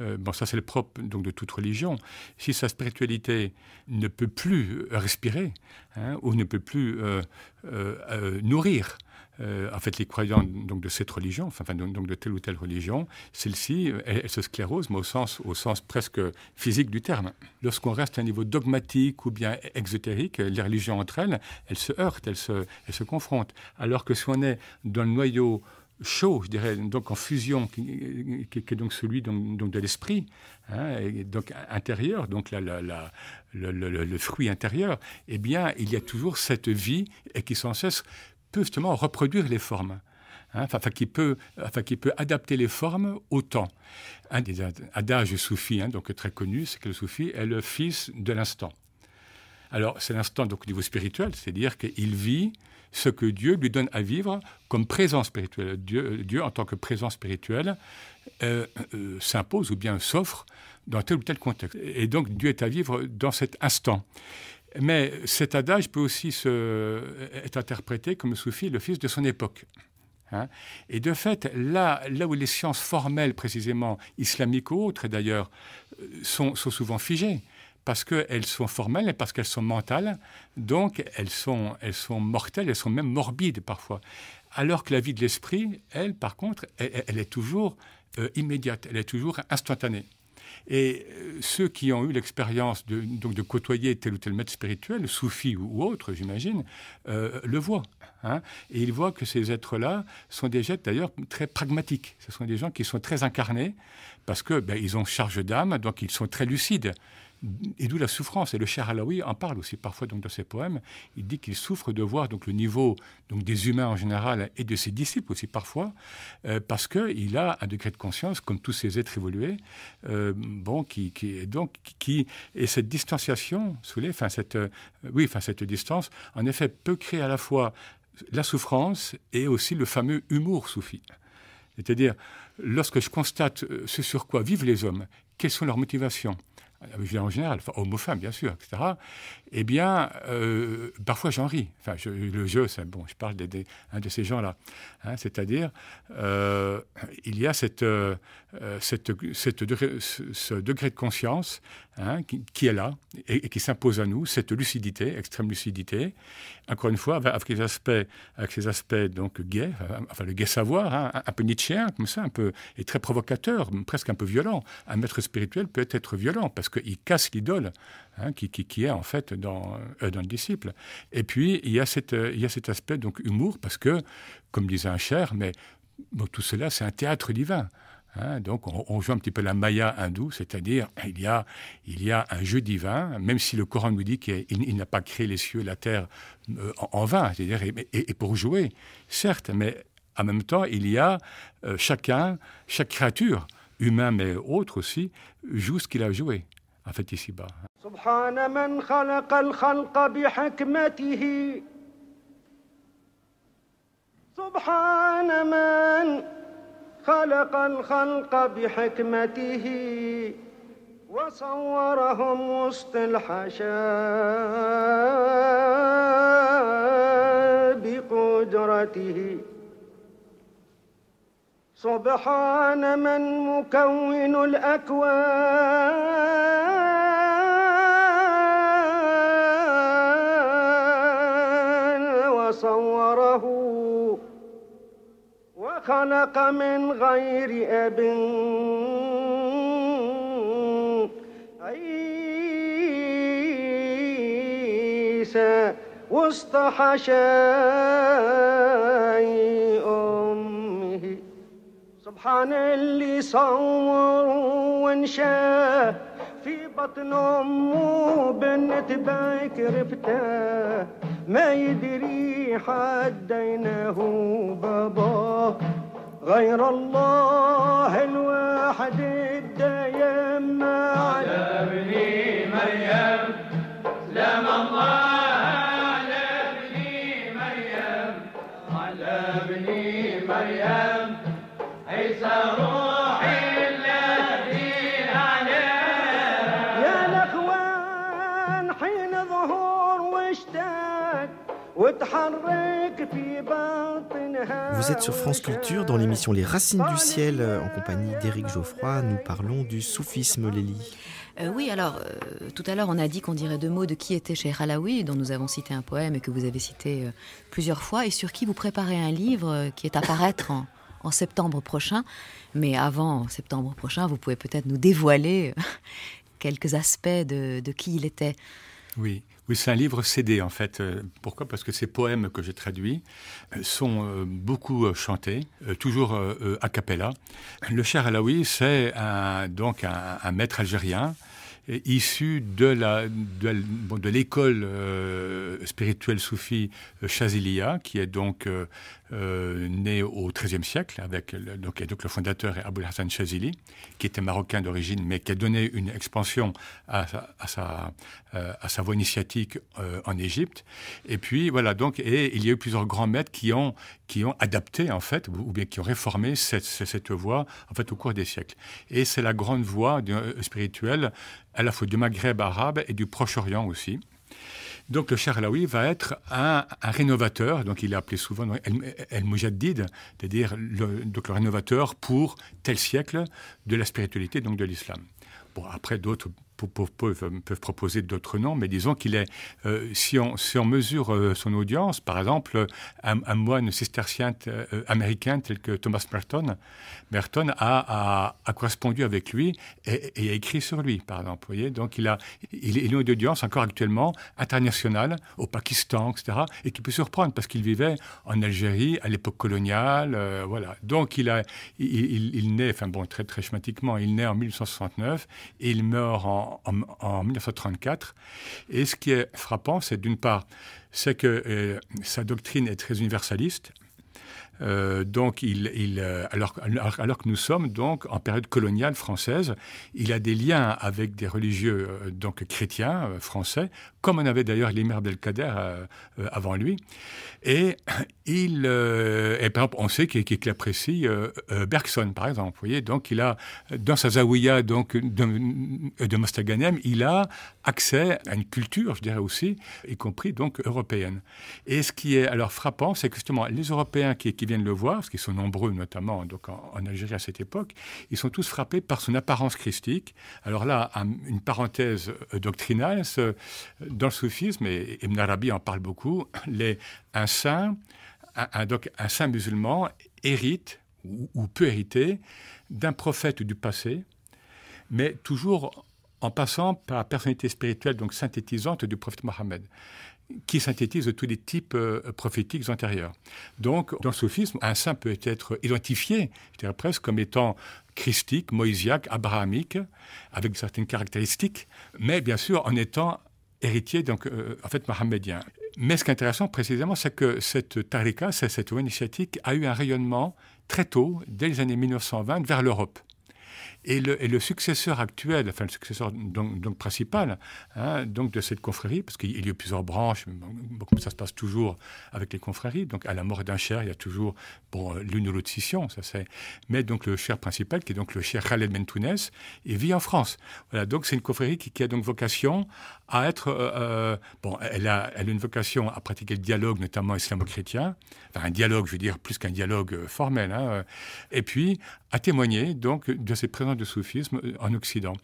euh, bon, ça c'est le propre donc de toute religion. Si sa spiritualité ne peut plus respirer hein, ou ne peut plus euh, euh, nourrir euh, en fait, les croyants donc, de cette religion, enfin, donc, de telle ou telle religion, celle-ci, elle, se sclérose, mais au sens, presque physique du terme. Lorsqu'on reste à un niveau dogmatique ou bien exotérique, les religions entre elles, elles se heurtent, elles se, confrontent. Alors que si on est dans le noyau chaud, je dirais, donc en fusion, qui, est donc celui donc, de l'esprit, hein, donc intérieur, donc le, fruit intérieur, eh bien, il y a toujours cette vie et qui sans cesse peut justement reproduire les formes. Hein, enfin, qui peut, enfin, qui peut adapter les formes au temps. Un des adages soufis, hein, donc très connu, c'est que le soufi est le fils de l'instant. Alors, c'est l'instant donc au niveau spirituel, c'est-à-dire qu'il vit ce que Dieu lui donne à vivre comme présence spirituelle. Dieu, Dieu en tant que présence spirituelle, euh, euh, s'impose ou bien s'offre dans tel ou tel contexte. Et donc, Dieu est à vivre dans cet instant. Mais cet adage peut aussi être interprété comme Soufi, le fils de son époque. Hein. Et de fait, là, là où les sciences formelles, précisément islamiques ou autres, d'ailleurs, sont, souvent figées, parce qu'elles sont formelles et parce qu'elles sont mentales, donc elles sont, elles sont mortelles, elles sont même morbides parfois. Alors que la vie de l'esprit, elle, par contre, elle, est toujours euh, immédiate, elle est toujours instantanée. Et euh, ceux qui ont eu l'expérience de, donc de côtoyer tel ou tel maître spirituel, soufi ou autre, j'imagine, euh, le voient. Hein. et ils voient que ces êtres-là sont des êtres d'ailleurs très pragmatiques. Ce sont des gens qui sont très incarnés parce que ben, ils ont charge d'âme, donc ils sont très lucides et d'où la souffrance. Et le cher Alaoui en parle aussi parfois donc, dans ses poèmes. Il dit qu'il souffre de voir donc, le niveau donc, des humains en général et de ses disciples aussi parfois, euh, parce qu'il a un degré de conscience, comme tous ces êtres évolués, euh, bon, qui, donc, qui, et cette distanciation, soulève, cette, euh, oui, cette distance, en effet, peut créer à la fois la souffrance et aussi le fameux humour soufi. C'est-à-dire, lorsque je constate ce sur quoi vivent les hommes, quelles sont leurs motivations ah, en général, enfin, bien sûr, etc., eh bien, euh, parfois j'en ris. Enfin, le jeu, c'est, bon, je parle des, hein, de ces gens-là. Hein, c'est-à-dire, euh, il y a cette, euh, ce, degré de conscience hein, qui, est là et qui s'impose à nous, cette lucidité, extrême lucidité, encore une fois, avec ces aspects, avec ses aspects donc euh, enfin le gai savoir, hein, un peu nietzschéen comme ça, un peu, et très provocateur, presque un peu violent. Un maître spirituel peut être violent parce qu'il casse l'idole hein, qui, est en fait dans, euh, le disciple. Et puis euh, il y a, cet aspect donc humour parce que, comme disait un cher, mais tout cela c'est un théâtre divin. Hein, donc on, joue un petit peu la Maya hindoue, c'est-à-dire il y, a, il y a un jeu divin, même si le Coran nous dit qu'il n'a pas créé les cieux et la terre euh, en, vain, c'est-à-dire et, pour jouer, certes, mais en même temps il y a euh, chacun, chaque créature, humain mais autre aussi, joue ce qu'il a joué, en fait ici-bas. خلق الخلق بحكمته وصورهم وسط الحشا بقدرته سبحان من مكون الأكوان وصوره خلق من غير أب عيسى وسط شيء أمه سبحان اللي صور وانشاه في بطن أمه بنت بكر افتاه ما يدري حديناه بابا غير الله الواحد الدايم على ابني مريم سلام الله Vous êtes sur France Culture dans l'émission Les Racines du Ciel euh, en compagnie d'Éric Geoffroy. Nous parlons du soufisme, Lélie. Euh, oui, alors, euh, tout à l'heure, on a dit qu'on dirait deux mots de qui était chez Alaoui, dont nous avons cité un poème et que vous avez cité plusieurs fois, et sur qui vous préparez un livre qui est à paraître en, septembre prochain. Mais avant septembre prochain, vous pouvez peut-être nous dévoiler [laughs] quelques aspects de, de qui il était. Oui. Oui, c'est un livre CD en fait. Euh, pourquoi Parce que ces poèmes que j'ai traduits euh, sont euh, beaucoup chantés, toujours a cappella. Le cher Alaoui, c'est un, donc un, maître algérien issu de la de, l'école spirituelle soufie Chazilia, qui est donc né au XIIIe siècle, avec le, donc, donc le fondateur est Hassan Chazili, qui était marocain d'origine, mais qui a donné une expansion à, sa, euh, à sa voie initiatique euh, en Égypte. Et puis voilà, donc, et il y a eu plusieurs grands maîtres qui ont, qui ont adapté en fait, ou bien qui ont réformé cette, cette voie en fait au cours des siècles. Et c'est la grande voie euh, spirituelle à la fois du Maghreb arabe et du Proche-Orient aussi. Donc le Charlaoui va être un, un, rénovateur, donc il est appelé souvent El, Mujaddid, c'est-à-dire le, donc le rénovateur pour tel siècle de la spiritualité, donc de l'islam. Bon, après d'autres peuvent, euh, peuvent proposer d'autres noms, mais disons qu'il est, euh, si, on, mesure euh, son audience, par exemple, un, moine cistercien américain tel que Thomas Merton, Merton a, correspondu avec lui et, a écrit sur lui, par exemple. Voyez Donc il a, il, une audience encore actuellement internationale, au Pakistan, etc., et qui peut surprendre parce qu'il vivait en Algérie à l'époque coloniale, voilà. Donc il a, il, naît, enfin bon, très très schématiquement, il naît en 1869 et il meurt en en, 1934. Et ce qui est frappant, c'est d'une part, c'est que euh, sa doctrine est très universaliste. Euh, donc, il, euh, alors, que nous sommes donc en période coloniale française, il a des liens avec des religieux donc chrétiens français comme en avait d'ailleurs l'imam Abdelkader euh, euh, avant lui. Et [clears throat] il, euh, et par on sait qu'il, apprécie Bergson, par exemple. voyez, donc il a, dans sa zawiya donc, de, Mostaganem, il a accès à une culture, je dirais aussi, y compris donc européenne. Et ce qui est alors frappant, c'est que justement les Européens qui, viennent le voir, parce qu'ils sont nombreux notamment donc en, Algérie à cette époque, ils sont tous frappés par son apparence christique. Alors là, une parenthèse doctrinale. Ce, dans le soufisme, et Ibn Arabi en parle beaucoup, les, un saint, un, un saint musulman hérite ou, peut hériter d'un prophète du passé, mais toujours en passant par la personnalité spirituelle, donc synthétisante du prophète Mohammed, qui synthétise tous les types euh, prophétiques antérieurs. Donc, dans le soufisme, un saint peut être identifié, je dirais presque, comme étant christique, moïsiaque, abrahamique, avec certaines caractéristiques, mais bien sûr en étant héritier, donc euh, en fait mohammedien. Mais ce qui est intéressant précisément, c'est que cette tariqa, cette initiative initiatique, a eu un rayonnement très tôt, dès les années 1920, vers l'Europe. Et le, successeur actuel, enfin le successeur donc, principal hein, donc de cette confrérie, parce qu'il y a eu plusieurs branches, comme ça se passe toujours avec les confréries, donc à la mort d'un cher, il y a toujours bon, euh, l'une ou l'autre scission, ça c'est. Mais donc le cher principal, qui est donc le cher Khaled Mentounes, il vit en France. Voilà, donc c'est une confrérie qui, a donc vocation à être. Euh, euh, bon, elle a, elle a une vocation à pratiquer le dialogue, notamment islamo-chrétien, enfin un dialogue, je veux dire, plus qu'un dialogue formel, hein, et puis à témoigner donc de ses présences de du soufisme euh, en Occident.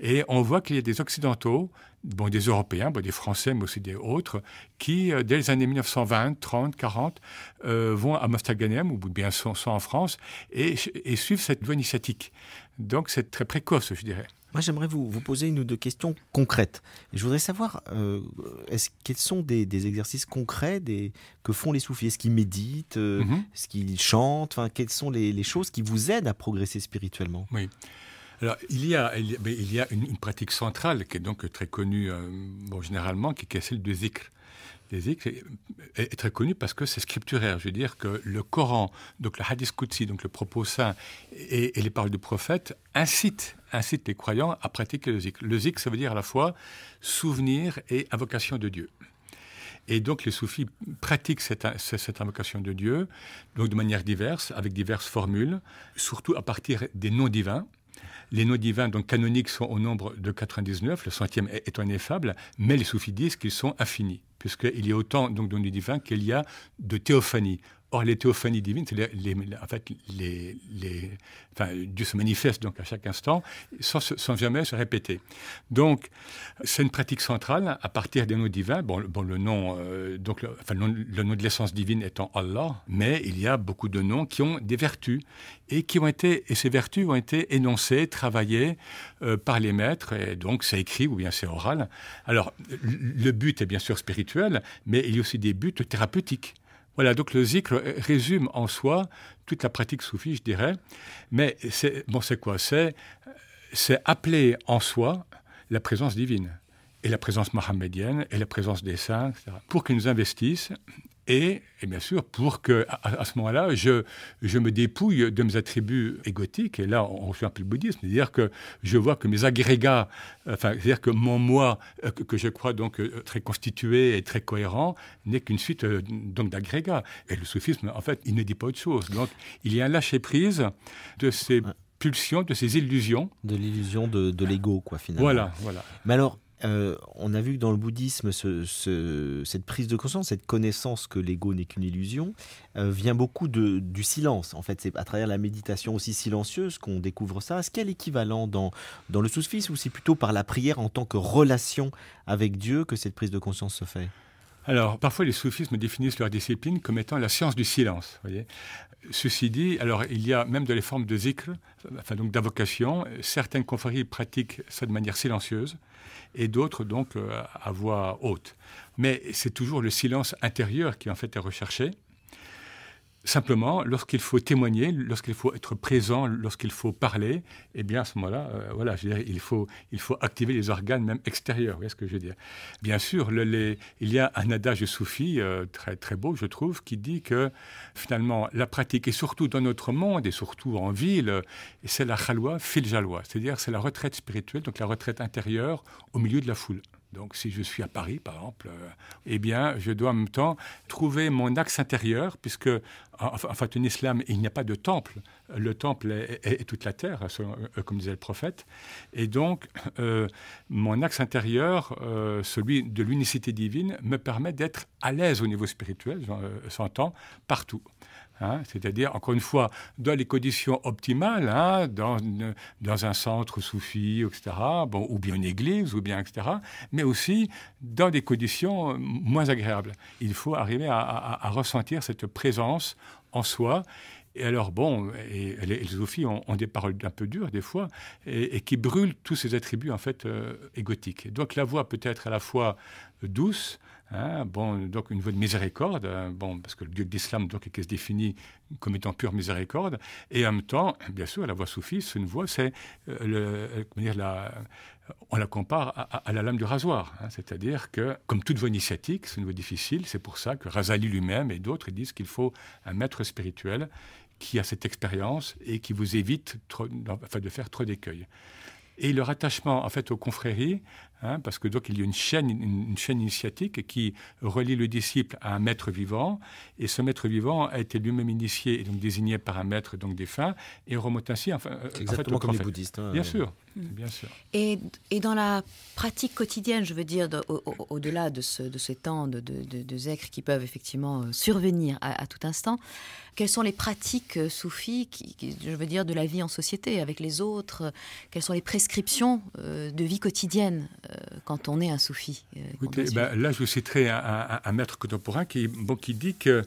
Et on voit qu'il y a des Occidentaux, bon, des Européens, des Français, mais aussi des autres, qui, euh, dès les années 1920, 30, 40, vont à Mostaganem, ou bien sont, en France, et, suivent cette voie initiatique. Donc c'est très précoce, je dirais. Moi, j'aimerais vous, vous, poser une ou deux questions concrètes. je voudrais savoir, euh, est-ce, quels sont des, exercices concrets des, que font les soufis Est-ce qu'ils méditent euh, mhm. Est-ce qu'ils chantent enfin, Quelles sont les, choses qui vous aident à progresser spirituellement Oui. Alors, il y a, il y a ben, une, pratique centrale qui est donc très connue euh, bon, généralement, qui est celle de zikr. Le est, est, très connu parce que c'est scripturaire. Je veux dire que le Coran, donc le Hadith Qudsi, donc le propos saint et, les paroles du prophète incitent, incitent, les croyants à pratiquer le zik. Le zik, ça veut dire à la fois souvenir et invocation de Dieu. Et donc les soufis pratiquent cette, cette, invocation de Dieu donc de manière diverse, avec diverses formules, surtout à partir des noms divins. Les noms divins donc canoniques sont au nombre de 99, le centième est ineffable, mais les soufis disent qu'ils sont infinis, puisqu'il y a autant donc, de noms divins qu'il y a de théophanies. Or, les théophanies divines, c'est les, en fait, les, Dieu se manifeste donc à chaque instant, sans, jamais se répéter. Donc, c'est une pratique centrale à partir des noms divins. Bon, le nom, euh, donc, le, nom de l'essence divine étant Allah, mais il y a beaucoup de noms qui ont des vertus et qui ont été, et ces vertus ont été énoncées, travaillées euh, par les maîtres, et donc c'est écrit ou bien c'est oral. Alors, le but est bien sûr spirituel, mais il y a aussi des buts thérapeutiques. Voilà, donc le zikr résume en soi toute la pratique soufie, je dirais. Mais c'est bon, c'est quoi C'est c'est appeler en soi la présence divine et la présence mohammedienne et la présence des saints, etc., pour qu'ils nous investissent et, bien sûr, pour que, à, ce moment-là, je, me dépouille de mes attributs égotiques, et là, on suit un peu le bouddhisme, c'est-à-dire que je vois que mes agrégats, euh, enfin, c'est-à-dire que mon moi, euh, que, je crois donc euh, très constitué et très cohérent, n'est qu'une suite donc d'agrégats. Et le soufisme, en fait, il ne dit pas autre chose. Donc, il y a un lâcher-prise de ces pulsions, de ces illusions. De l'illusion de, de l'ego, quoi, finalement. Voilà, voilà. Mais alors, euh, on a vu que dans le bouddhisme, cette prise de conscience, cette connaissance que l'ego n'est qu'une illusion, euh, vient beaucoup du silence. En fait, c'est à travers la méditation aussi silencieuse qu'on découvre ça. Est-ce qu'il y a l'équivalent dans, le soufisme ou c'est plutôt par la prière en tant que relation avec Dieu que cette prise de conscience se fait alors, parfois, les soufismes définissent leur discipline comme étant la science du silence. Ceci dit, alors, il y a même dans les formes de zikr, enfin, donc d'invocation, certaines confréries pratiquent ça de manière silencieuse et d'autres donc euh, à voix haute. Mais c'est toujours le silence intérieur qui en fait est recherché. Simplement, lorsqu'il faut témoigner, lorsqu'il faut être présent, lorsqu'il faut parler, eh bien à ce moment-là, euh, voilà, je il faut activer les organes même extérieurs. voyez ce que je veux dire Bien sûr, il y a un adage soufi euh, très très beau, je trouve, qui dit que finalement la pratique et surtout dans notre monde et surtout en ville, euh, c'est la khalwa fil c'est-à-dire c'est la retraite spirituelle, donc la retraite intérieure au milieu de la foule. Donc si je suis à Paris, par exemple, euh, eh bien, je dois en même temps trouver mon axe intérieur, puisque en, fait, en islam, il n'y a pas de temple. Le temple est, toute la terre, euh, comme disait le prophète. Et donc, euh, mon axe intérieur, celui de l'unicité divine, me permet d'être à l'aise au niveau spirituel, j'entends, partout. Hein, c'est-à-dire, encore une fois, dans les conditions optimales, hein, dans, un centre soufi, etc., ou bien une église, ou bien, etc., mais aussi dans des conditions moins agréables. Il faut arriver à, ressentir cette présence en soi. Et alors, bon, et, les, soufis ont, des paroles un peu dures, des fois, et, qui brûlent tous ces attributs, en fait, euh, égotiques. Donc, la voix peut être à la fois douce, Hein, bon, donc une voie de miséricorde, hein, bon, parce que le dieu d'islam donc qui se définit comme étant pure miséricorde, et en même temps, bien sûr, la voie soufie, c'est une voie, c'est euh, euh, la, on la compare à, la lame du rasoir, hein. c'est-à-dire que comme toute voie initiatique, c'est une voie difficile, c'est pour ça que Razali lui-même et d'autres disent qu'il faut un maître spirituel qui a cette expérience et qui vous évite de faire trop d'écueils. Et leur attachement en fait aux confréries Hein, parce que donc il y a une chaîne, une, chaîne initiatique qui relie le disciple à un maître vivant, et ce maître vivant a été lui-même initié et donc désigné par un maître, donc des et remonte ainsi. Enfin, exactement euh, en fait, comme les bouddhistes. Hein. bien, sûr, mm. bien sûr. Et, dans la pratique quotidienne, je veux dire, au-delà de, ce, ces temps de, de, de qui peuvent effectivement euh, survenir à, tout instant, quelles sont les pratiques euh, soufis, je veux dire, de la vie en société avec les autres Quelles sont les prescriptions de vie quotidienne euh, quand on est un soufi. Euh, ben, là, je vous citerai un, maître contemporain qui, dit que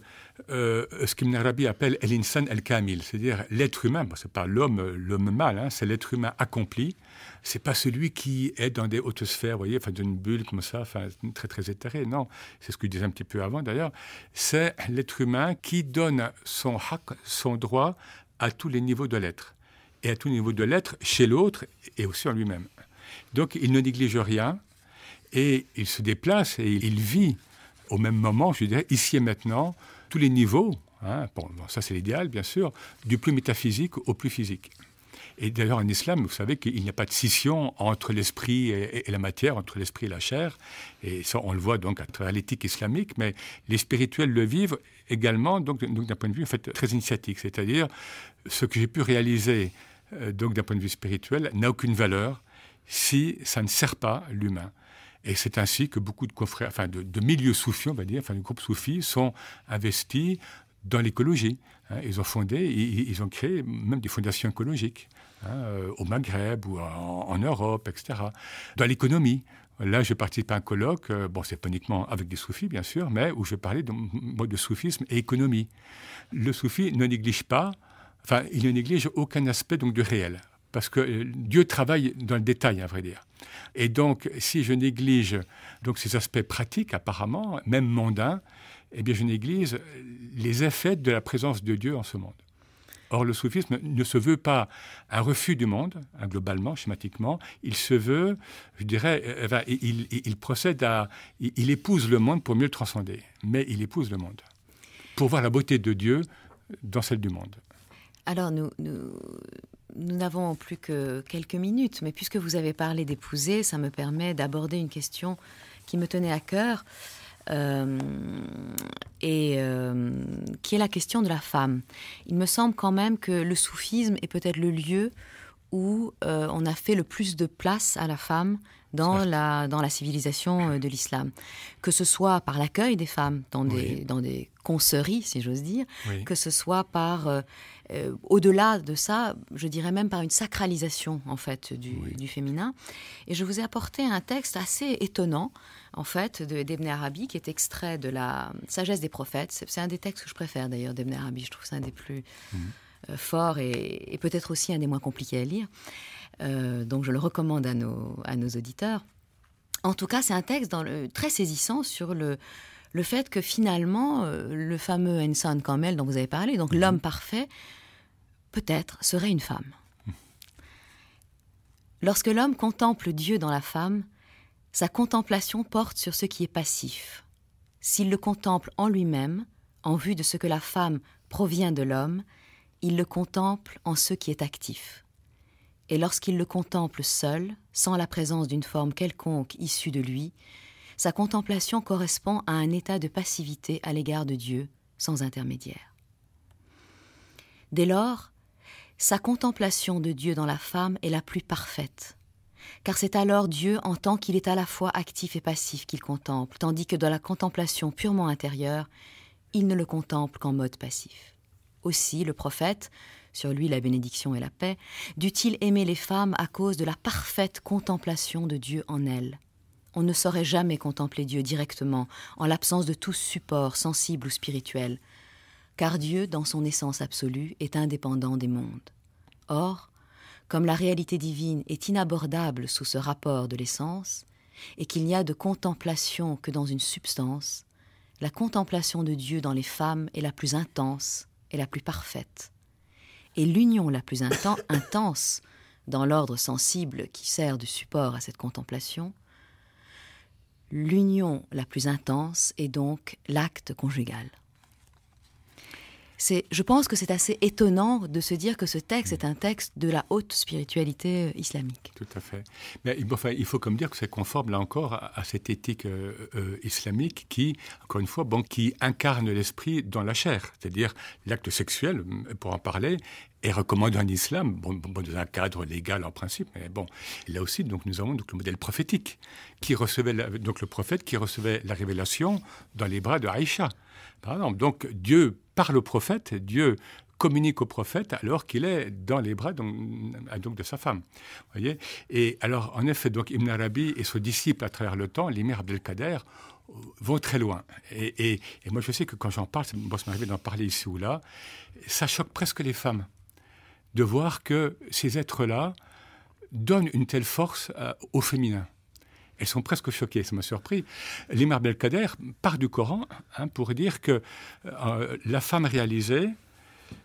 euh, ce qu'Ibn Arabi appelle Insan el-kamil, c'est-à-dire l'être humain, ce n'est pas l'homme, l'homme mal, hein, c'est l'être humain accompli, c'est pas celui qui est dans des hautes sphères, vous voyez, enfin, d'une bulle comme ça, enfin, très, très éthérée, non, c'est ce que je disais un petit peu avant d'ailleurs, c'est l'être humain qui donne son haq, son droit à tous les niveaux de l'être, et à tous les niveaux de l'être chez l'autre et aussi en lui-même. Donc il ne néglige rien et il se déplace et il vit au même moment, je dirais, ici et maintenant, tous les niveaux. Hein, bon, ça c'est l'idéal, bien sûr, du plus métaphysique au plus physique. Et d'ailleurs, en islam, vous savez qu'il n'y a pas de scission entre l'esprit et, la matière, entre l'esprit et la chair. Et ça, on le voit donc à travers l'éthique islamique, mais les spirituels le vivent également, donc, d'un point de vue fait, très initiatique. C'est-à-dire, ce que j'ai pu réaliser, euh, donc d'un point de vue spirituel, n'a aucune valeur si ça ne sert pas l'humain. Et c'est ainsi que beaucoup de confrères, enfin de, milieux soufis, on va dire, enfin de groupes soufis, sont investis dans l'écologie. Hein. Ils ont fondé, ils, ont créé même des fondations écologiques hein, euh, au Maghreb ou en, Europe, etc. Dans l'économie, Là, je participe à un colloque, euh, bon, c'est pas uniquement avec des soufis, bien sûr, mais où je parlais de, de soufisme et économie. Le soufi ne néglige pas, enfin, il ne néglige aucun aspect donc, du réel parce que euh, Dieu travaille dans le détail, à vrai dire. Et donc, si je néglige donc ces aspects pratiques, apparemment, même mondains, eh bien, je néglige les effets de la présence de Dieu en ce monde. Or, le soufisme ne se veut pas un refus du monde, hein, globalement, schématiquement. Il se veut, je dirais, euh, il, procède à. Il, épouse le monde pour mieux le transcender. Mais il épouse le monde. Pour voir la beauté de Dieu dans celle du monde. Alors, nous, nous nous n'avons plus que quelques minutes, mais puisque vous avez parlé d'épouser, ça me permet d'aborder une question qui me tenait à cœur, euh, et euh, qui est la question de la femme. Il me semble quand même que le soufisme est peut-être le lieu où euh, on a fait le plus de place à la femme dans la, dans la civilisation euh, de l'islam. Que ce soit par l'accueil des femmes dans des, dans des conseries, si j'ose dire, que ce soit par, euh, au-delà de ça, je dirais même par une sacralisation, en fait, du, féminin. Et je vous ai apporté un texte assez étonnant, en fait, d'Ebn Arabi, qui est extrait de la Sagesse des prophètes. C'est un des textes que je préfère, d'ailleurs, d'Ibn Arabi. Je trouve ça un des plus... Mhm. Euh, fort et, peut-être aussi un des moins compliqués à lire. Euh, donc je le recommande à nos, auditeurs. En tout cas, c'est un texte dans le, très saisissant sur le, le fait que finalement, euh, le fameux Enson Campbell dont vous avez parlé, donc mhm. l'homme parfait, peut-être serait une femme. Lorsque l'homme contemple Dieu dans la femme, sa contemplation porte sur ce qui est passif. S'il le contemple en lui-même, en vue de ce que la femme provient de l'homme, il le contemple en ce qui est actif. Et lorsqu'il le contemple seul, sans la présence d'une forme quelconque issue de lui, sa contemplation correspond à un état de passivité à l'égard de Dieu, sans intermédiaire. Dès lors, sa contemplation de Dieu dans la femme est la plus parfaite, car c'est alors Dieu en tant qu'il est à la fois actif et passif qu'il contemple, tandis que dans la contemplation purement intérieure, il ne le contemple qu'en mode passif aussi le prophète, sur lui la bénédiction et la paix, dut il aimer les femmes à cause de la parfaite contemplation de Dieu en elles On ne saurait jamais contempler Dieu directement, en l'absence de tout support sensible ou spirituel, car Dieu, dans son essence absolue, est indépendant des mondes. Or, comme la réalité divine est inabordable sous ce rapport de l'essence, et qu'il n'y a de contemplation que dans une substance, la contemplation de Dieu dans les femmes est la plus intense, est la plus parfaite. Et l'union la plus [laughs] intense, dans l'ordre sensible qui sert de support à cette contemplation, l'union la plus intense est donc l'acte conjugal c'est, je pense que c'est assez étonnant de se dire que ce texte est un texte de la haute spiritualité euh, islamique. Tout à fait. Mais enfin, il faut comme dire que c'est conforme là encore à, cette éthique euh, euh, islamique qui, encore une fois, bon, qui incarne l'esprit dans la chair, c'est-à-dire l'acte sexuel, mm, pour en parler, est recommandé en islam, bon, dans un cadre légal en principe, mais bon, là aussi, donc nous avons donc le modèle prophétique qui recevait donc le prophète qui recevait la révélation dans les bras de Aïcha. Par exemple, donc Dieu par le prophète, Dieu communique au prophète alors qu'il est dans les bras donc, de sa femme. Voyez et alors, en effet, donc Ibn Arabi et son disciple à travers le temps, l'émir Abdelkader, vont très loin. Et, moi, je sais que quand j'en parle, ça m'arrive d'en parler ici ou là, ça choque presque les femmes de voir que ces êtres-là donnent une telle force euh, au féminin elles sont presque choquées, ça m'a surpris. L'imam Belkader part du Coran hein, pour dire que euh, la femme réalisée,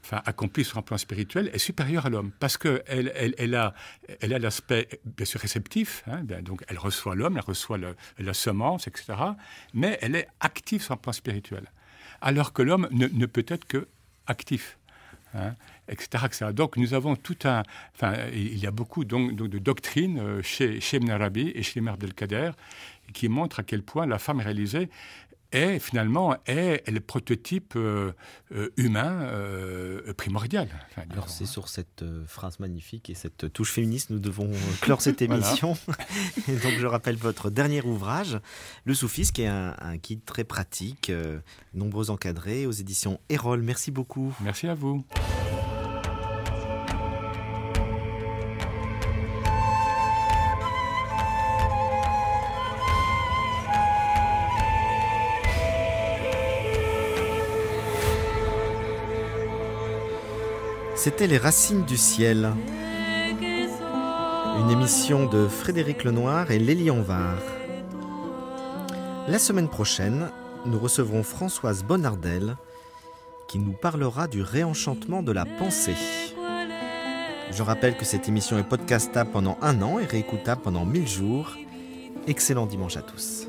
enfin, accomplie sur un plan spirituel, est supérieure à l'homme, parce qu'elle elle, a elle a l'aspect, bien sûr, réceptif, hein, donc elle reçoit l'homme, elle reçoit la semence, etc., mais elle est active sur un plan spirituel, alors que l'homme ne peut être que actif. Hein, donc nous avons tout un... Enfin, il y a beaucoup de, doctrines euh, chez, chez et chez Ibn Kader qui montrent à quel point la femme réalisée est finalement est, le prototype euh, euh, humain euh, primordial. Alors c'est hein. sur cette phrase magnifique et cette touche féministe nous devons clore cette [laughs] émission. [laughs] et donc je rappelle votre dernier ouvrage, Le Soufis, qui est un, kit très pratique, nombreux encadrés aux éditions Erol. Merci beaucoup. Merci à vous. C'était Les Racines du Ciel, une émission de Frédéric Lenoir et Lélie Anvar. La semaine prochaine, nous recevrons Françoise Bonnardel qui nous parlera du réenchantement de la pensée. Je rappelle que cette émission est podcastable pendant un an et réécoutable pendant mille jours. Excellent dimanche à tous.